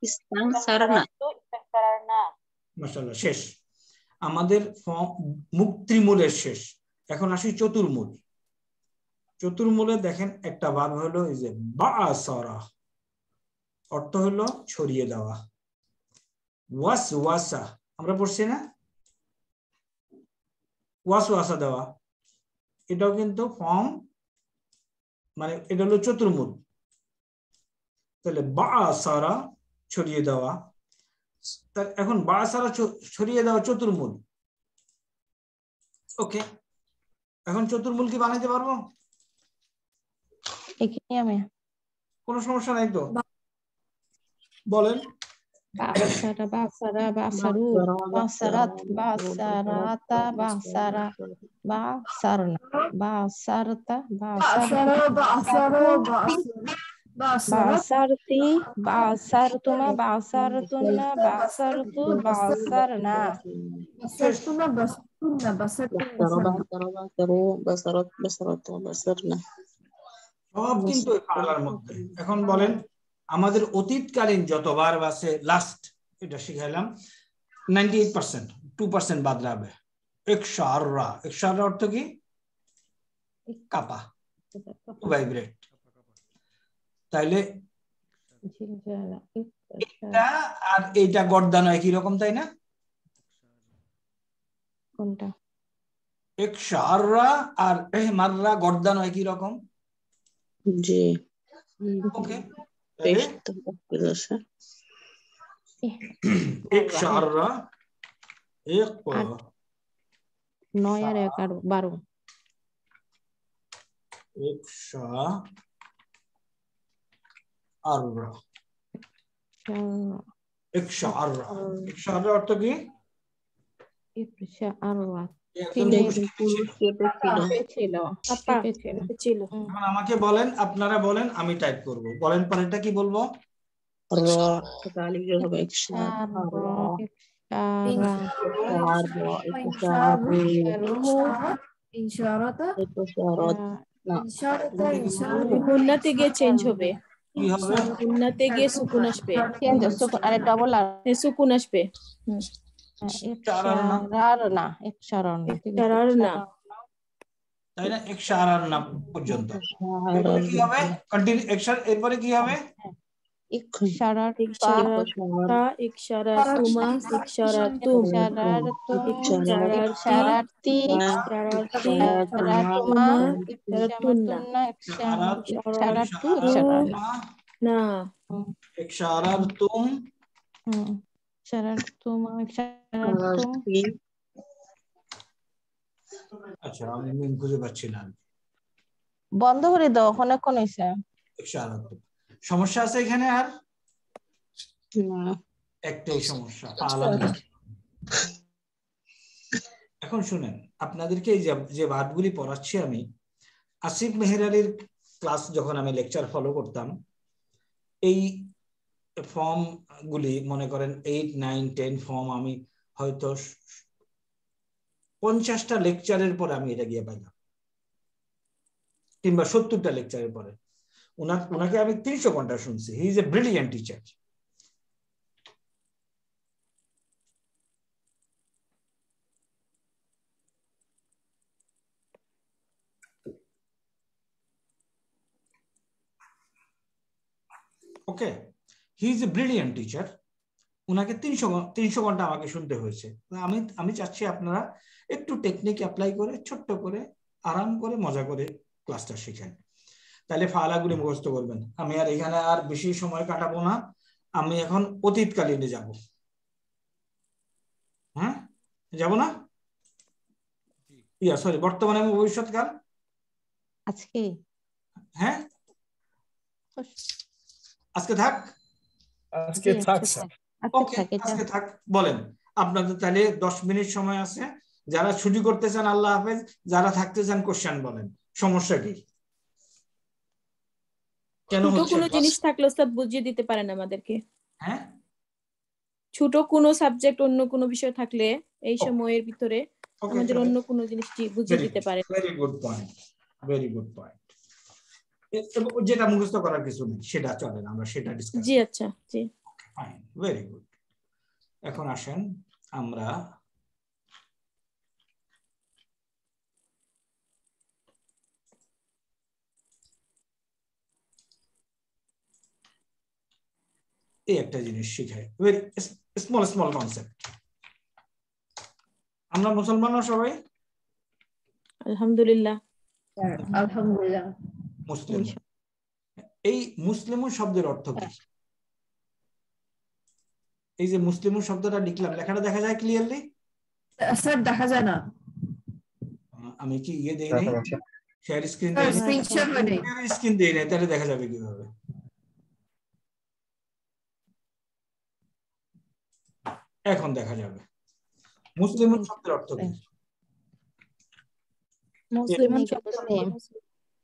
salat, iskan salat, মাসাল্লাহ শেষ আমাদের মুখ ত্রিমূলের শেষ এখন আসি চতুর্মূল চতুর্মূলে দেখেন একটা বাদ হলো এই যে বা সরা অর্থ হলো ছড়িয়ে দেওয়া ওয়াস ওয়াসা আমরা পড়ছি না ওয়াস ওয়াসা দেওয়া এটাও কিন্তু ফর্ম মানে এটা হলো চতুর্মূল তাহলে বা সারা ছড়িয়ে দেওয়া এখন বা সারা ছড়িয়ে দেওয়া চতুর্মূল ওকে এখন চতুর্মূল কি বানাইতে পারবো শিখি আমি কোনো সমস্যা নাই তো বলেন বাসারা বাসারা বাসারু বাসারাত বাসারাতা বাসারা বাসারনা বাসারতা বাসারা বাসারো বাসারতি বাসারতুমা বাসারতুনা বাসারতু বাসারনা বাসারতুমা বাসারতুনা বাসারতুনা বাসারো বাসারত বাসারত বাসারনা সব কিন্তু বাংলার মধ্যে এখন বলেন আমাদের অতীতকালীন যতবার আছে লাস্ট এটা শিখাইলাম ninety eight percent two percent বাদ রাখবে একশো আররা একশো আররা অর্থ কি কাপা ভাইব্রেট তাইলে এটা আর এটা গর্দান একই রকম তাই না কোনটা একশো আররা আর এহমাররা গর্দানো একই রকম জি ওকে বেশ তো বুঝ আছে ইকশাররা ইকরা নয় আর এক আর বারো ইকশা আররা ইকশা আররা ইকশা আররা কি ইকশা আমাকে বলেন আপনারা বলেন আমি টাইপ করব বলেন পরেরটা কি বলবো গিয়ে চেঞ্জ হবে গিয়ে হ্যাঁ, সুকুন আসবে আর সুকুন আসবে ইক্ষারারণা ইক্ষারারণা ইক্ষারারণা তাই না ইক্ষারারণা পর্যন্ত কি হবে কন্টিনিউ ইক্ষার এরপরে কি হবে ইক্ষারার ইক্ষারা ইক্ষারা তুমা ইক্ষারা তুম ইক্ষারার ইক্ষারার্তি ইক্ষারার্তি ইক্ষারাতুমা ইক্ষারাতুন্না ইক্ষারাতু ইক্ষারা না ইক্ষারার তুম বন্ধ করে দাও অনেকক্ষণ সমস্যা আছে এখানে আর একটাই সমস্যা এখন শুনেন আপনাদেরকে যে বাদগুলি পড়াচ্ছি আমি আসিফ মেহের ক্লাস যখন আমি লেকচার ফলো করতাম এই ফর্ম গুলি মনে করেন এইট নাইন টেন ফর্ম আমি হয়তো পঞ্চাশটা লেকচারের পরে আমি এটা গিয়ে পাইলাম কিংবা সত্তরটা লেকচারের পরে ওনাকে আমি তিনশো ঘন্টা শুনছি he is a brilliant teacher okay he is a brilliant teacher ওনাকে তিনশো তিনশো ঘন্টা আমাকে শুনতে হয়েছে আমি আমি চাচ্ছি আপনারা একটু টেকনিক অ্যাপ্লাই করে ছোট্ট করে আরাম করে মজা করে ক্লাসটা শিখেন তাহলে ফালাগুলি মুখস্থ করবেন আমি আর এখানে আর বেশি সময় কাটাবো না আমি এখন অতীতকালীনে যাব হ্যাঁ যাব না ইয়া সরি বর্তমানে আমি ভবিষ্যৎকাল আজকে হ্যাঁ আজকে থাক আজকে আচ্ছা, আচ্ছা, আজকে থাক বলেন আপনাদের তাহলে দশ মিনিট সময় আছে যারা ছুটি করতে চান আল্লাহ হাফেজ যারা থাকতে চান কোশ্চেন বলেন সমস্যা কি কেন কোনো জিনিস থাকলো সব বুঝিয়ে দিতে পারেন আমাদেরকে হ্যাঁ ছোট কোনো সাবজেক্ট অন্য কোনো বিষয় থাকলে এই সময়ের ভিতরে আমাদের অন্য কোনো জিনিস বুঝিয়ে দিতে পারে very good point very good point যেটা মুখস্থ করার কিছু নেই সেটা চলে না আমরা সেটা ডিসকাস জি আচ্ছা জি ফাইন ভেরি গুড এখন আসেন আমরা এই একটা জিনিস শিখাই ভেরি স্মল স্মল কনসেপ্ট আমরা মুসলমান সবাই আলহামদুলিল্লাহ হ্যাঁ, আলহামদুলিল্লাহ মুসলিম এই মুসলিম শব্দের অর্থ কি হ্যাঁ। এই যে মুসলিম শব্দটা লিখলাম লেখাটা দেখা যায় ক্লিয়ারলি স্যার দেখা যায় না আমি কি ইয়ে দেই নাই শেয়ার স্ক্রিন দেই স্ক্রিন মানে। দেই নাই তাহলে দেখা যাবে কিভাবে এখন দেখা যাবে মুসলিম শব্দের অর্থ কি মুসলিমুন শব্দ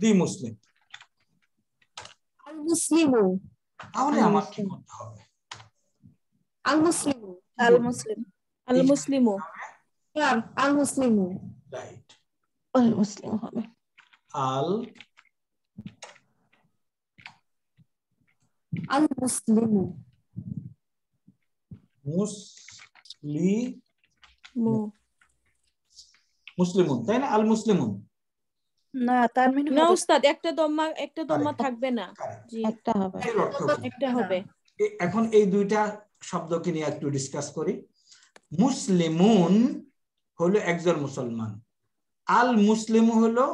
দি মুসলিম আল মুসলিমু তাহলে আমার কি করতে হবে আল মুসলিমু আল মুসলিম আল মুসলিমু হ্যাঁ, আল মুসলিম রাইট আল মুসলিম হবে আল আল মুসলিমু মুসলিমু মুসলিমুন তাই না আল মুসলিমুন না তার মানে না উস্তাদ একটা দম্মা একটা দম্মা থাকবে না একটা হবে একটা হবে এখন এই দুইটা শব্দকে নিয়ে একটু ডিসকাস করি মুসলিমুন হলো একজন মুসলমান আল মুসলিম হলো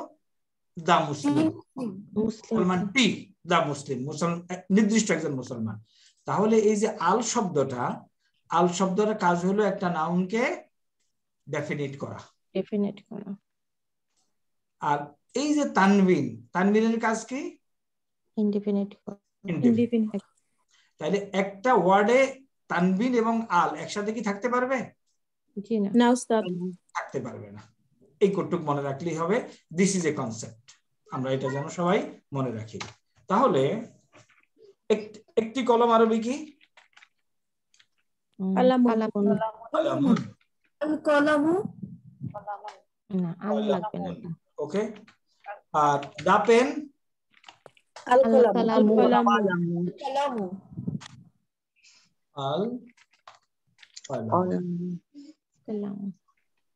দা মুসলিম টি দা মুসলিম মুসলমান নির্দিষ্ট একজন মুসলমান তাহলে এই যে আল শব্দটা আল শব্দটা কাজ হলো একটা নাউনকে ডেফিনেট করা ডেফিনিট করা আর এই যে তানবিন তানবিনের কাজ কি ইনডিফিনিট তাহলে একটা ওয়ার্ডে তানবিন এবং আল একসাথে কি থাকতে পারবে থাকতে পারবে না এই কটুক মনে রাখলেই হবে দিস ইজ এ কনসেপ্ট আমরা এটা যেন সবাই মনে রাখি তাহলে একটি কলম আরবি কি ওকে আর দা পেন আল কলাম আল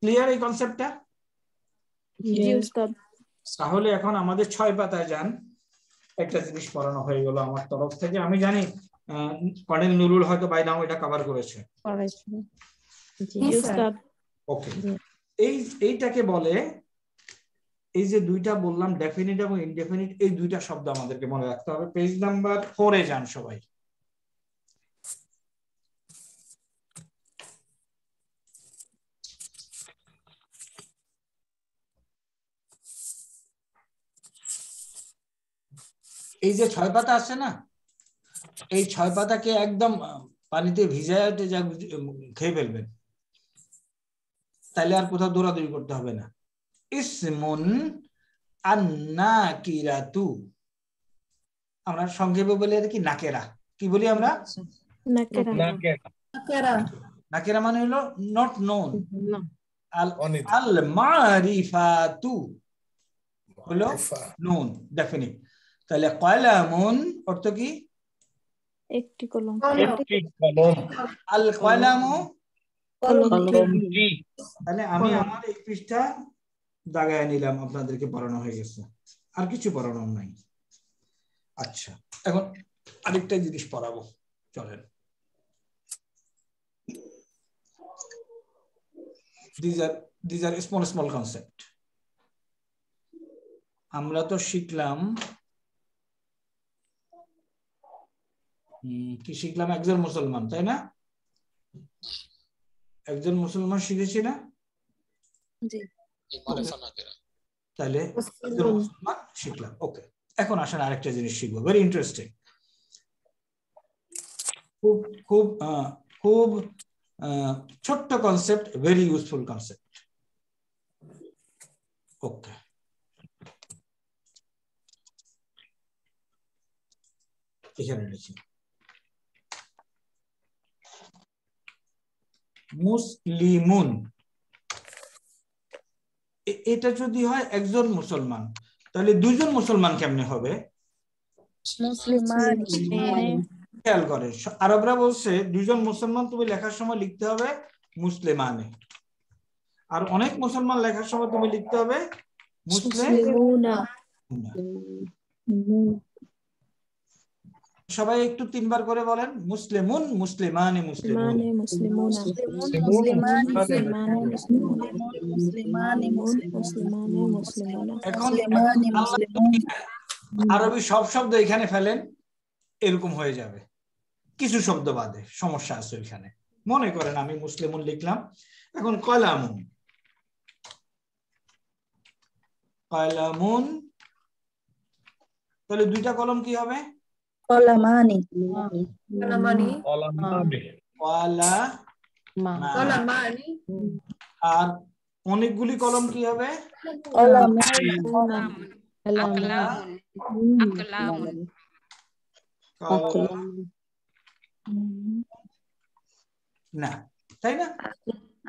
ক্লিয়ার এই কনসেপ্টটা তাহলে এখন আমাদের ছয় পাতায় যান একটা জিনিস পড়ানো হয়ে গেল আমার তরফ থেকে আমি জানি অনেক নুরুল হয়তো বাই নাও এটা কভার করেছে ওকে এই এইটাকে বলে এই যে দুইটা বললাম ডেফিনিট এবং ইনডেফিনিট এই দুইটা শব্দ আমাদেরকে মনে রাখতে হবে পেজ নাম্বার ফোরে যান সবাই এই যে ছয় পাতা আছে না এই ছয় পাতাকে একদম পানিতে ভিজায় খেয়ে ফেলবেন তাহলে আর কোথাও দৌড়াদৌড়ি করতে হবে না ইসমুন আন্না কিরাতু আমরা সংক্ষেপে বলি কি নাকেরা কি বলি আমরা নাকেরা মানে হলো নট নোন আল মারিফাতু হলো নোন ডেফিনিট তাহলে কয়লামুন অর্থ কি একটি কলম আল কয়লামু তাহলে আমি আমার এই পৃষ্ঠা দাগায় নিলাম আপনাদেরকে পড়ানো হয়ে গেছে আর কিছু পড়ানো নাই আচ্ছা এখন আরেকটা জিনিস পড়াবো চলেন these স্মল these আমরা তো শিখলাম কি শিখলাম একজন মুসলমান তাই না একজন মুসলমান শিখেছি না তাহলে শিখলাম ওকে এখন আসেন আরেকটা জিনিস শিখবো ভেরি ইন্টারেস্টিং খুব খুব খুব ছোট্ট concept very useful concept okay এখানে লিখি মুসলিমুন এটা যদি হয় একজন মুসলমান তাহলে দুইজন মুসলমান কেমনে হবে আচ্ছা, আচ্ছা, আচ্ছা। খেয়াল করে আরবরা বলছে দুজন মুসলমান তুমি লেখার সময় লিখতে হবে মুসলিমানে আর অনেক মুসলমান লেখার সময় তুমি লিখতে হবে মুসলিম সবাই একটু তিনবার করে বলেন মুসলিমুন মুসলিমান মুসলিমুন এখন আরবি সব শব্দ এখানে ফেলেন এরকম হয়ে যাবে কিছু শব্দ বাদে সমস্যা আছে ওইখানে মনে করেন আমি মুসলিমুন লিখলাম এখন কয়লামুন কয়লামুন তাহলে দুইটা কলম কি হবে Kolamani. Kolamani. Kolamani. Kolamani. আর অনেকগুলি কলম কি হবে না তাই না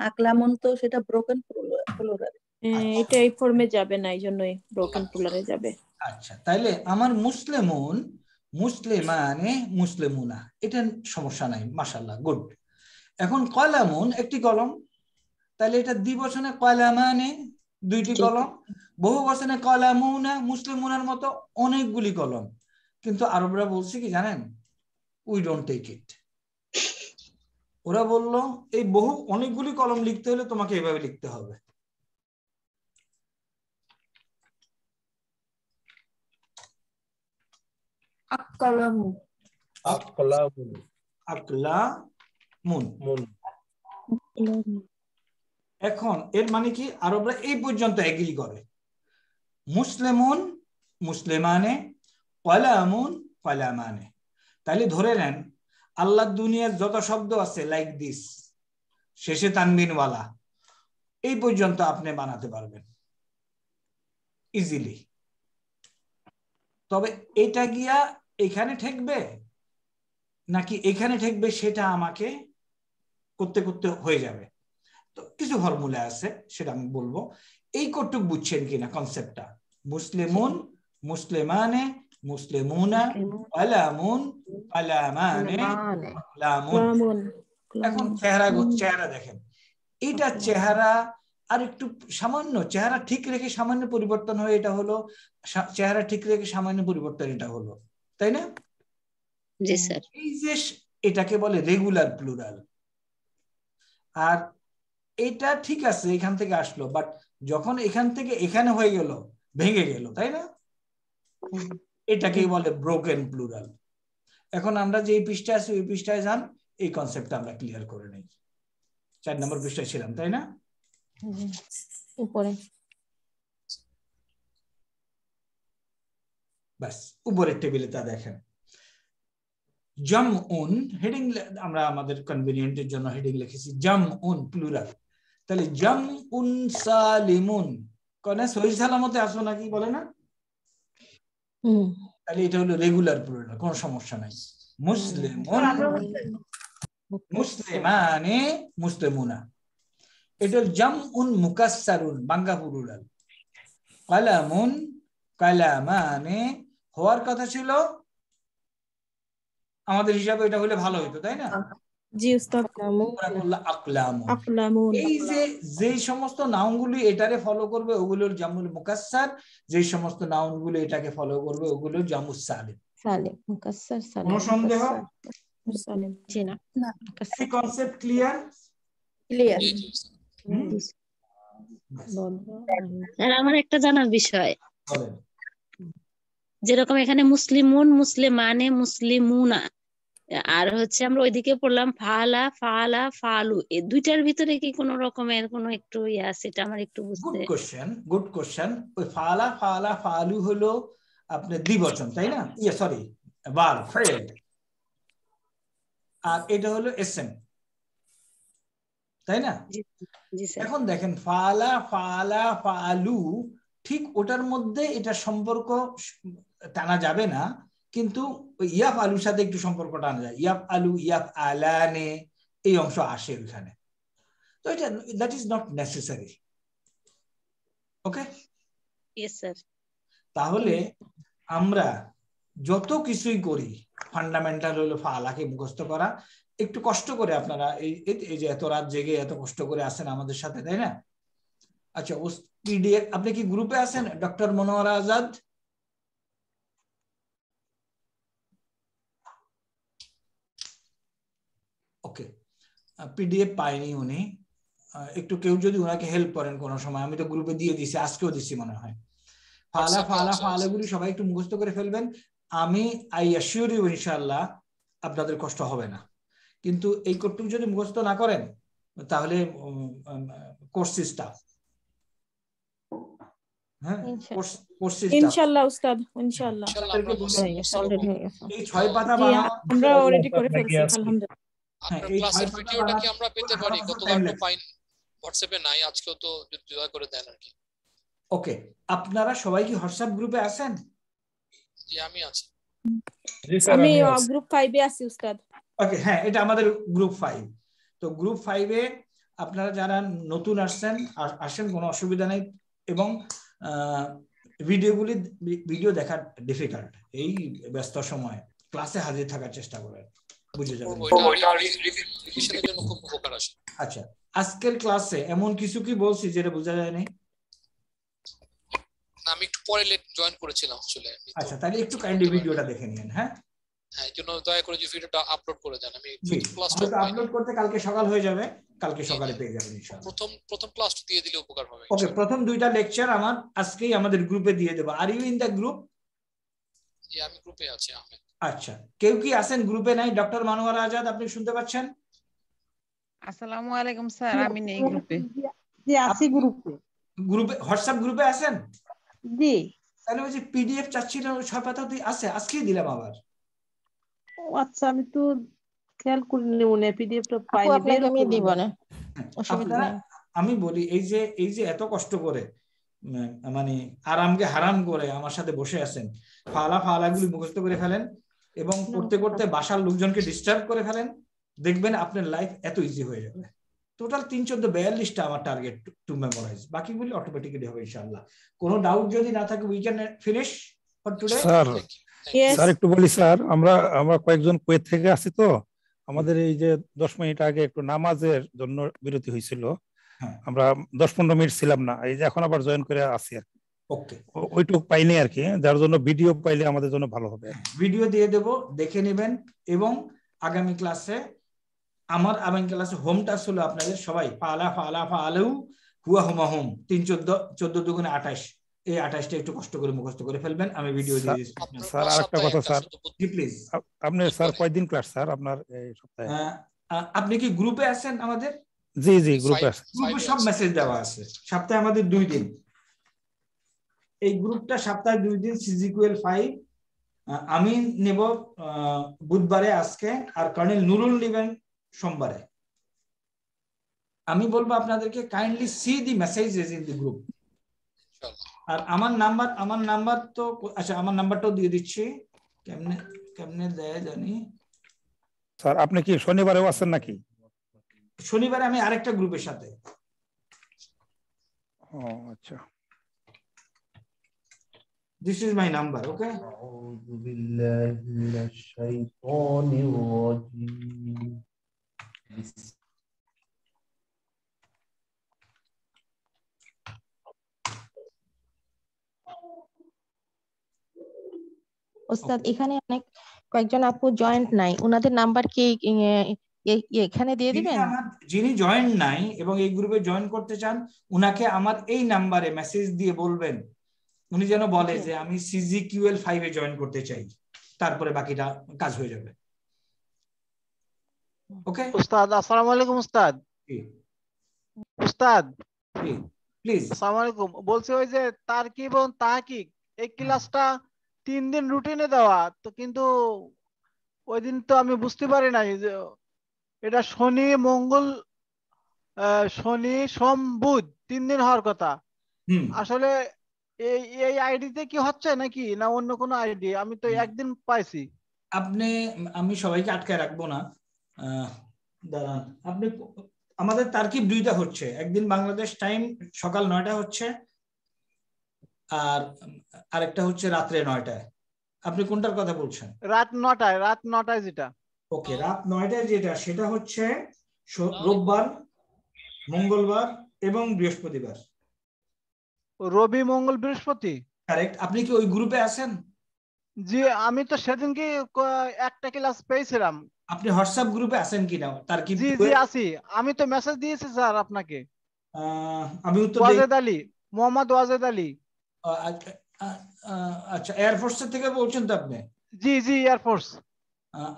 আকলামন তো সেটা ব্রোকেন হ্যাঁ, প্লুরাল এটা এই ফর্মে যাবে না এই জন্যই ব্রোকেন প্লুরালে যাবে আচ্ছা তাইলে আমার মুসলিমন মুসলিমানে মুসলিমুনা এটা সমস্যা নাই মাসাল্লাহ গুড এখন কলামুন একটি কলম তাহলে এটা দ্বিবচনে কলামানে দুইটি কলম বহু বচনে কলামুনা মুসলিমুনার মতো অনেকগুলি কলম কিন্তু আরবরা বলছে কি জানেন উই ডোন্ট টেক ইট ওরা বলল এই বহু অনেকগুলি কলম লিখতে হলে তোমাকে এভাবে লিখতে হবে Akalamun. Akalamun. Akalamun. এখন এর মানে কি আরবরা এই পর্যন্ত এগ্রি করে মুসলিমুন মুসলিমানে কলামুন কলামানে তাহলে ধরে নেন আল্লাহ দুনিয়ার যত শব্দ আছে লাইক দিস শেষে তানবিনওয়ালা এই পর্যন্ত আপনি বানাতে পারবেন ইজিলি তবে এটা গিয়া এখানে ঠেকবে নাকি এখানে ঠেকবে সেটা আমাকে করতে করতে হয়ে যাবে তো কিছু ফর্মুলা আছে সেটা আমি বলবো এই কটুক বুঝছেন কিনা কনসেপ্টটা মুসলিমুন মুসলিমানে মুসলিমুনা আলামুন আলামানে আলামুন এখন চেহারা চেহারা দেখেন এটা আচ্ছা। চেহারা আর একটু সামান্য চেহারা ঠিক রেখে সামান্য পরিবর্তন হয় এটা হলো চেহারা ঠিক রেখে সামান্য পরিবর্তন এটা হলো তাই না এই যে এটাকে বলে রেগুলার প্লুরাল আর এটা ঠিক আছে এখান থেকে আসলো বাট যখন এখান থেকে এখানে হয়ে গেল ভেঙে গেল তাই না এটাকেই বলে ব্রোকেন প্লুরাল এখন আমরা যে পৃষ্ঠায় আছি ওই পৃষ্ঠায় যান এই কনসেপ্টটা আমরা ক্লিয়ার করে নেই চার নম্বর পৃষ্ঠায় ছিলাম তাই না উপরে ব্যাস উপরের টেবিলে তা দেখেন জম উন হেডিং আমরা আমাদের এর জন্য হেডিং লিখেছি জাম উন প্লুরাল তাহলে জম উন সালিমুন কনে সহি সালামতে আসো নাকি বলে না তাহলে এটা হলো রেগুলার প্লুরাল কোন সমস্যা নাই মুসলিম মুসলিমানে মুসলিমুনা এটা জম উন মুকাসারুন বাঙ্গা প্লুরাল কালামুন কালামানে হওয়ার কথা ছিল আমাদের হিসাবে এটা হলে ভালো হতো তাই না এই যে যেই সমস্ত নাউনগুলি এটারে ফলো করবে ওগুলোর জামুল মুকাসসার যেই সমস্ত নাউনগুলো এটাকে ফলো করবে ওগুলোর জামুস সালিম সালিম সন্দেহ আমার একটা জানার বিষয় বলেন যেরকম এখানে মুসলিমুন মুসলিমানে মুসলিমুনা আর হচ্ছে আমরা ওইদিকে পড়লাম ফালা ফালা ফালু এই দুইটার ভিতরে কি কোন রকমের কোনো একটু ইয়ে আছে এটা আমার একটু বুঝতে গুড কোশ্চেন গুড কোশ্চেন ওই ফালা ফালা ফালু হলো আপনার দ্বিবচন তাই না ইয়ে সরি বার ফ্রেড আর এটা হলো এসএম তাই না এখন দেখেন ফালা ফালা ফালু ঠিক ওটার মধ্যে এটা সম্পর্ক টানা যাবে না কিন্তু ইয়াফ আলুর সাথে একটু সম্পর্ক টানা যায় ইয়াফ আলু ইয়াফ আলানে এই অংশ আসে ওইখানে তো এটা that is not necessary okay তাহলে আমরা যত কিছুই করি ফান্ডামেন্টাল হলো ফালাকে মুখস্থ করা একটু কষ্ট করে আপনারা এই এই যে এত রাত জেগে এত কষ্ট করে আসেন আমাদের সাথে তাই না আচ্ছা আপনি কি গ্রুপে আছেন ডক্টর মনোয়ার আজাদ পিডিএফ পাইনি উনি একটু কেউ যদি ওনাকে হেল্প করেন কোনো সময় আমি তো গ্রুপে দিয়ে দিছি আজকেও দিছি মনে হয় ফালা আচ্ছা, ফালা আচ্ছা, ফালাগুলি আচ্ছা। সবাই একটু মুখস্থ করে ফেলবেন আমি আই অ্যাসিওর ইউ ইনশাল্লাহ আপনাদের কষ্ট হবে না কিন্তু এই কোডটুকু যদি মুখস্থ না করেন তাহলে কোর্সিস টাফ হ্যাঁ, ইনশাআল্লাহ উস্তাদ ইনশাআল্লাহ এই ছয় পাতা আমরা অলরেডি করে ফেলেছি আলহামদুলিল্লাহ ক্লাসের হ্যাঁ, ভিডিওটা কি আমরা পেতে পারি গতকাল তো হোয়াটসঅ্যাপে নাই আজকেও তো করে দেন আর কি ওকে আপনারা সবাই কি হোয়াটসঅ্যাপ গ্রুপে আছেন জি আমি আছি আমি গ্রুপ 5 এ আছি উস্তাদ ওকে হ্যাঁ এটা আমাদের গ্রুপ 5 তো গ্রুপ 5 এ আপনারা যারা নতুন আসছেন আসেন কোনো অসুবিধা নেই এবং ভিডিওগুলি ভিডিও দেখা ডিফিকাল্ট এই ব্যস্ত সময় ক্লাসে হাজির থাকার চেষ্টা করেন বুঝে যাবেন আচ্ছা আজকের ক্লাসে এমন কিছু কি বলছি যেটা বোঝা যায়নি আমি একটু পরে লেট জয়েন করেছিলাম আসলে আচ্ছা তাহলে একটু কাইন্ডলি ভিডিওটা দেখে নিন হ্যাঁ হ্যাঁ জন্য দয়া করে যে ভিডিওটা আপলোড করে দেন আমি ক্লাসটা আপলোড করতে কালকে সকাল হয়ে যাবে কালকে সকালে পেয়ে যাবেন ইনশাআল্লাহ প্রথম প্রথম ক্লাসটা দিয়ে দিলে উপকার হবে ওকে প্রথম দুইটা লেকচার আমার আজকেই আমাদের গ্রুপে দিয়ে দেব are you in the group জি আমি গ্রুপে আছি আহমেদ আচ্ছা কেউ কি আছেন গ্রুপে নাই ডক্টর মানুয়ার আজাদ আপনি শুনতে পাচ্ছেন আসসালামু আলাইকুম স্যার হ্যাঁ, আমি নেই গ্রুপে জি আছি গ্রুপে গ্রুপে হোয়াটসঅ্যাপ গ্রুপে আছেন জি তাহলে ওই যে পিডিএফ চাচ্ছিল ছয় পাতা আছে আজকে দিলাম আবার আচ্ছা আমি তো খেয়াল করি নি মনে পিডিএফটা নি বের আমি দিব না হ্যাঁ, অসুবিধা আমি বলি এই যে এই যে এত কষ্ট করে মানে আরামকে হারাম করে আমার সাথে বসে আছেন ফালা ফালাগুলি মুখস্থ করে ফেলেন এবং করতে করতে বাসার লোকজনকে ডিস্টার্ব করে ফেলেন দেখবেন আপনার লাইফ এত ইজি হয়ে যাবে টোটাল তিন চোদ্দ বিয়াল্লিশটা আমার টার্গেট টু মেমোরাইজ বাকিগুলি অটোমেটিক্যালি হবে ইনশাল্লাহ কোনো ডাউট যদি না থাকে we can finish for today sir sir একটু বলি স্যার আমরা আমরা কয়েকজন কুয়েত থেকে আসি তো আমাদের এই যে দশ মিনিট আগে একটু নামাজের জন্য বিরতি হয়েছিল হ্যাঁ। আমরা দশ পনেরো মিনিট ছিলাম না এই যে এখন আবার জয়েন করে আসি আর কি ওকে পাইনি আর কি যার জন্য ভিডিও পাইলে আমাদের জন্য ভালো হবে ভিডিও দিয়ে দেব দেখে নেবেন এবং আগামী ক্লাসে আমার আগামী ক্লাসে হোম টাস্ক হলো আপনাদের সবাই পালা ফালা ফালেও হুয়া হোমা হোম তিন চোদ্দ চোদ্দ দুগুণে আঠাশ এই আঠাশটা একটু কষ্ট করে মুখস্থ করে ফেলবেন আমি ভিডিও দিয়ে দিচ্ছি স্যার আরেকটা কথা স্যার জি প্লিজ আপনি স্যার কয়দিন ক্লাস স্যার আপনার এই সপ্তাহে আপনি কি গ্রুপে আছেন আমাদের জি জি গ্রুপে আছেন গ্রুপে সব মেসেজ দেওয়া আছে সপ্তাহে আমাদের দুই দিন এই গ্রুপটা সপ্তাহে দুই দিন সিজিকুয়েল ফাইভ আমি নেব বুধবারে আজকে আর কর্নেল নুরুল নেবেন সোমবারে আমি বলবো আপনাদেরকে kindly see the messages in the group আর আমার নাম্বার আমার নাম্বার তো আচ্ছা আমার নাম্বারটাও দিয়ে দিচ্ছি কেমনে কেমনে দেয় জানি স্যার আপনি কি শনিবারেও আছেন নাকি শনিবারে আমি আরেকটা গ্রুপের সাথে ও আচ্ছা This is my number, okay? ওস্তাদ এখানে অনেক কয়েকজন আপু জয়েন্ট নাই ওনাদের নাম্বার কি এখানে দিয়ে দিবেন যিনি জয়েন্ট নাই এবং এই গ্রুপে জয়েন করতে চান উনাকে আমার এই নাম্বারে মেসেজ দিয়ে বলবেন উনি যেন বলে যে আমি সিজি কিউএল ফাইভ এ জয়েন করতে চাই তারপরে বাকিটা কাজ হয়ে যাবে ওকে উস্তাদ আসসালামু আলাইকুম উস্তাদ উস্তাদ প্লিজ আসসালামু আলাইকুম বলছি ওই যে তার কি এবং তাহকিক এই ক্লাসটা তিন দিন রুটিনে দেওয়া তো কিন্তু ওই দিন তো আমি বুঝতে পারি নাই যে এটা শনি মঙ্গল শনি সোম বুধ তিন দিন হওয়ার কথা আসলে এই এই আইডিতে কি হচ্ছে নাকি না অন্য কোনো আইডি আমি তো একদিন পাইছি আপনি আমি সবাইকে আটকে রাখবো না দাঁড়ান আপনি আমাদের তার কি দুইটা হচ্ছে একদিন বাংলাদেশ টাইম সকাল নয়টা হচ্ছে আর আরেকটা হচ্ছে রাত্রে নয়টায় আপনি কোনটার কথা বলছেন রাত নটায় রাত নটায় যেটা ওকে রাত নয়টায় যেটা সেটা হচ্ছে রোববার মঙ্গলবার এবং বৃহস্পতিবার রবি মঙ্গল বৃহস্পতি কারেক্ট আপনি কি ওই গ্রুপে আছেন জি আমি তো সেদিন কি একটা ক্লাস পেয়েছিলাম আপনি হোয়াটসঅ্যাপ গ্রুপে আছেন কি না তার কি জি জি আছি আমি তো মেসেজ দিয়েছি স্যার আপনাকে আমি উত্তর ওয়াজেদ আলী মোহাম্মদ ওয়াজেদ আলী আচ্ছা এয়ারফোর্স থেকে বলছেন তো আপনি জি জি এয়ারফোর্স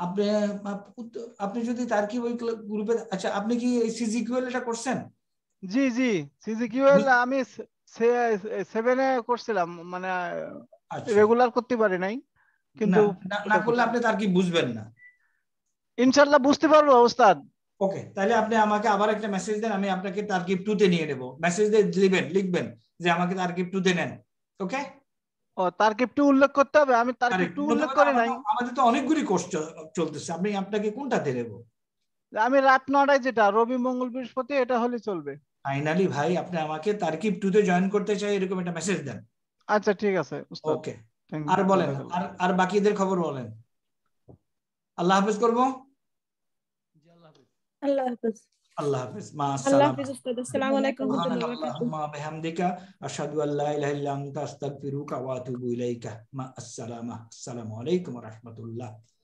আপনি আপনি যদি তার কি ওই গ্রুপে আচ্ছা আপনি কি সিজিকিউএল এটা করছেন জি জি সিজিকিউএল আমি সেভেন এ করছিলাম মানে রেগুলার আচ্ছা। করতে পারি নাই কিন্তু না করলে আপনি তার কি বুঝবেন না ইনশাআল্লাহ বুঝতে পারবো ওস্তাদ ওকে তাহলে আপনি আমাকে আবার একটা মেসেজ দেন আমি আপনাকে তারকিব টু তে নিয়ে নেব মেসেজ দিয়ে লিখবেন লিখবেন যে আমাকে তারকিব টু তে নেন ওকে ও তারকিব টু উল্লেখ করতে হবে আমি তারকিব টু উল্লেখ করে নাই আমাদের তো অনেকগুলি কোর্স চলতেছে আমি আপনাকে কোনটাতে নেব আমি রাত নটায় যেটা রবি মঙ্গল বৃহস্পতি এটা হলে চলবে ফাইনালি ভাই আপনি আমাকে তারকিব টু তে জয়েন করতে চাই এরকম একটা মেসেজ দেন আচ্ছা ঠিক আছে ওকে আর বলেন আর আর বাকিদের খবর বলেন আল্লাহ হাফেজ করব আল্লাহ হাফেজ আল্লাহ মা আসসালামু আলাইকুম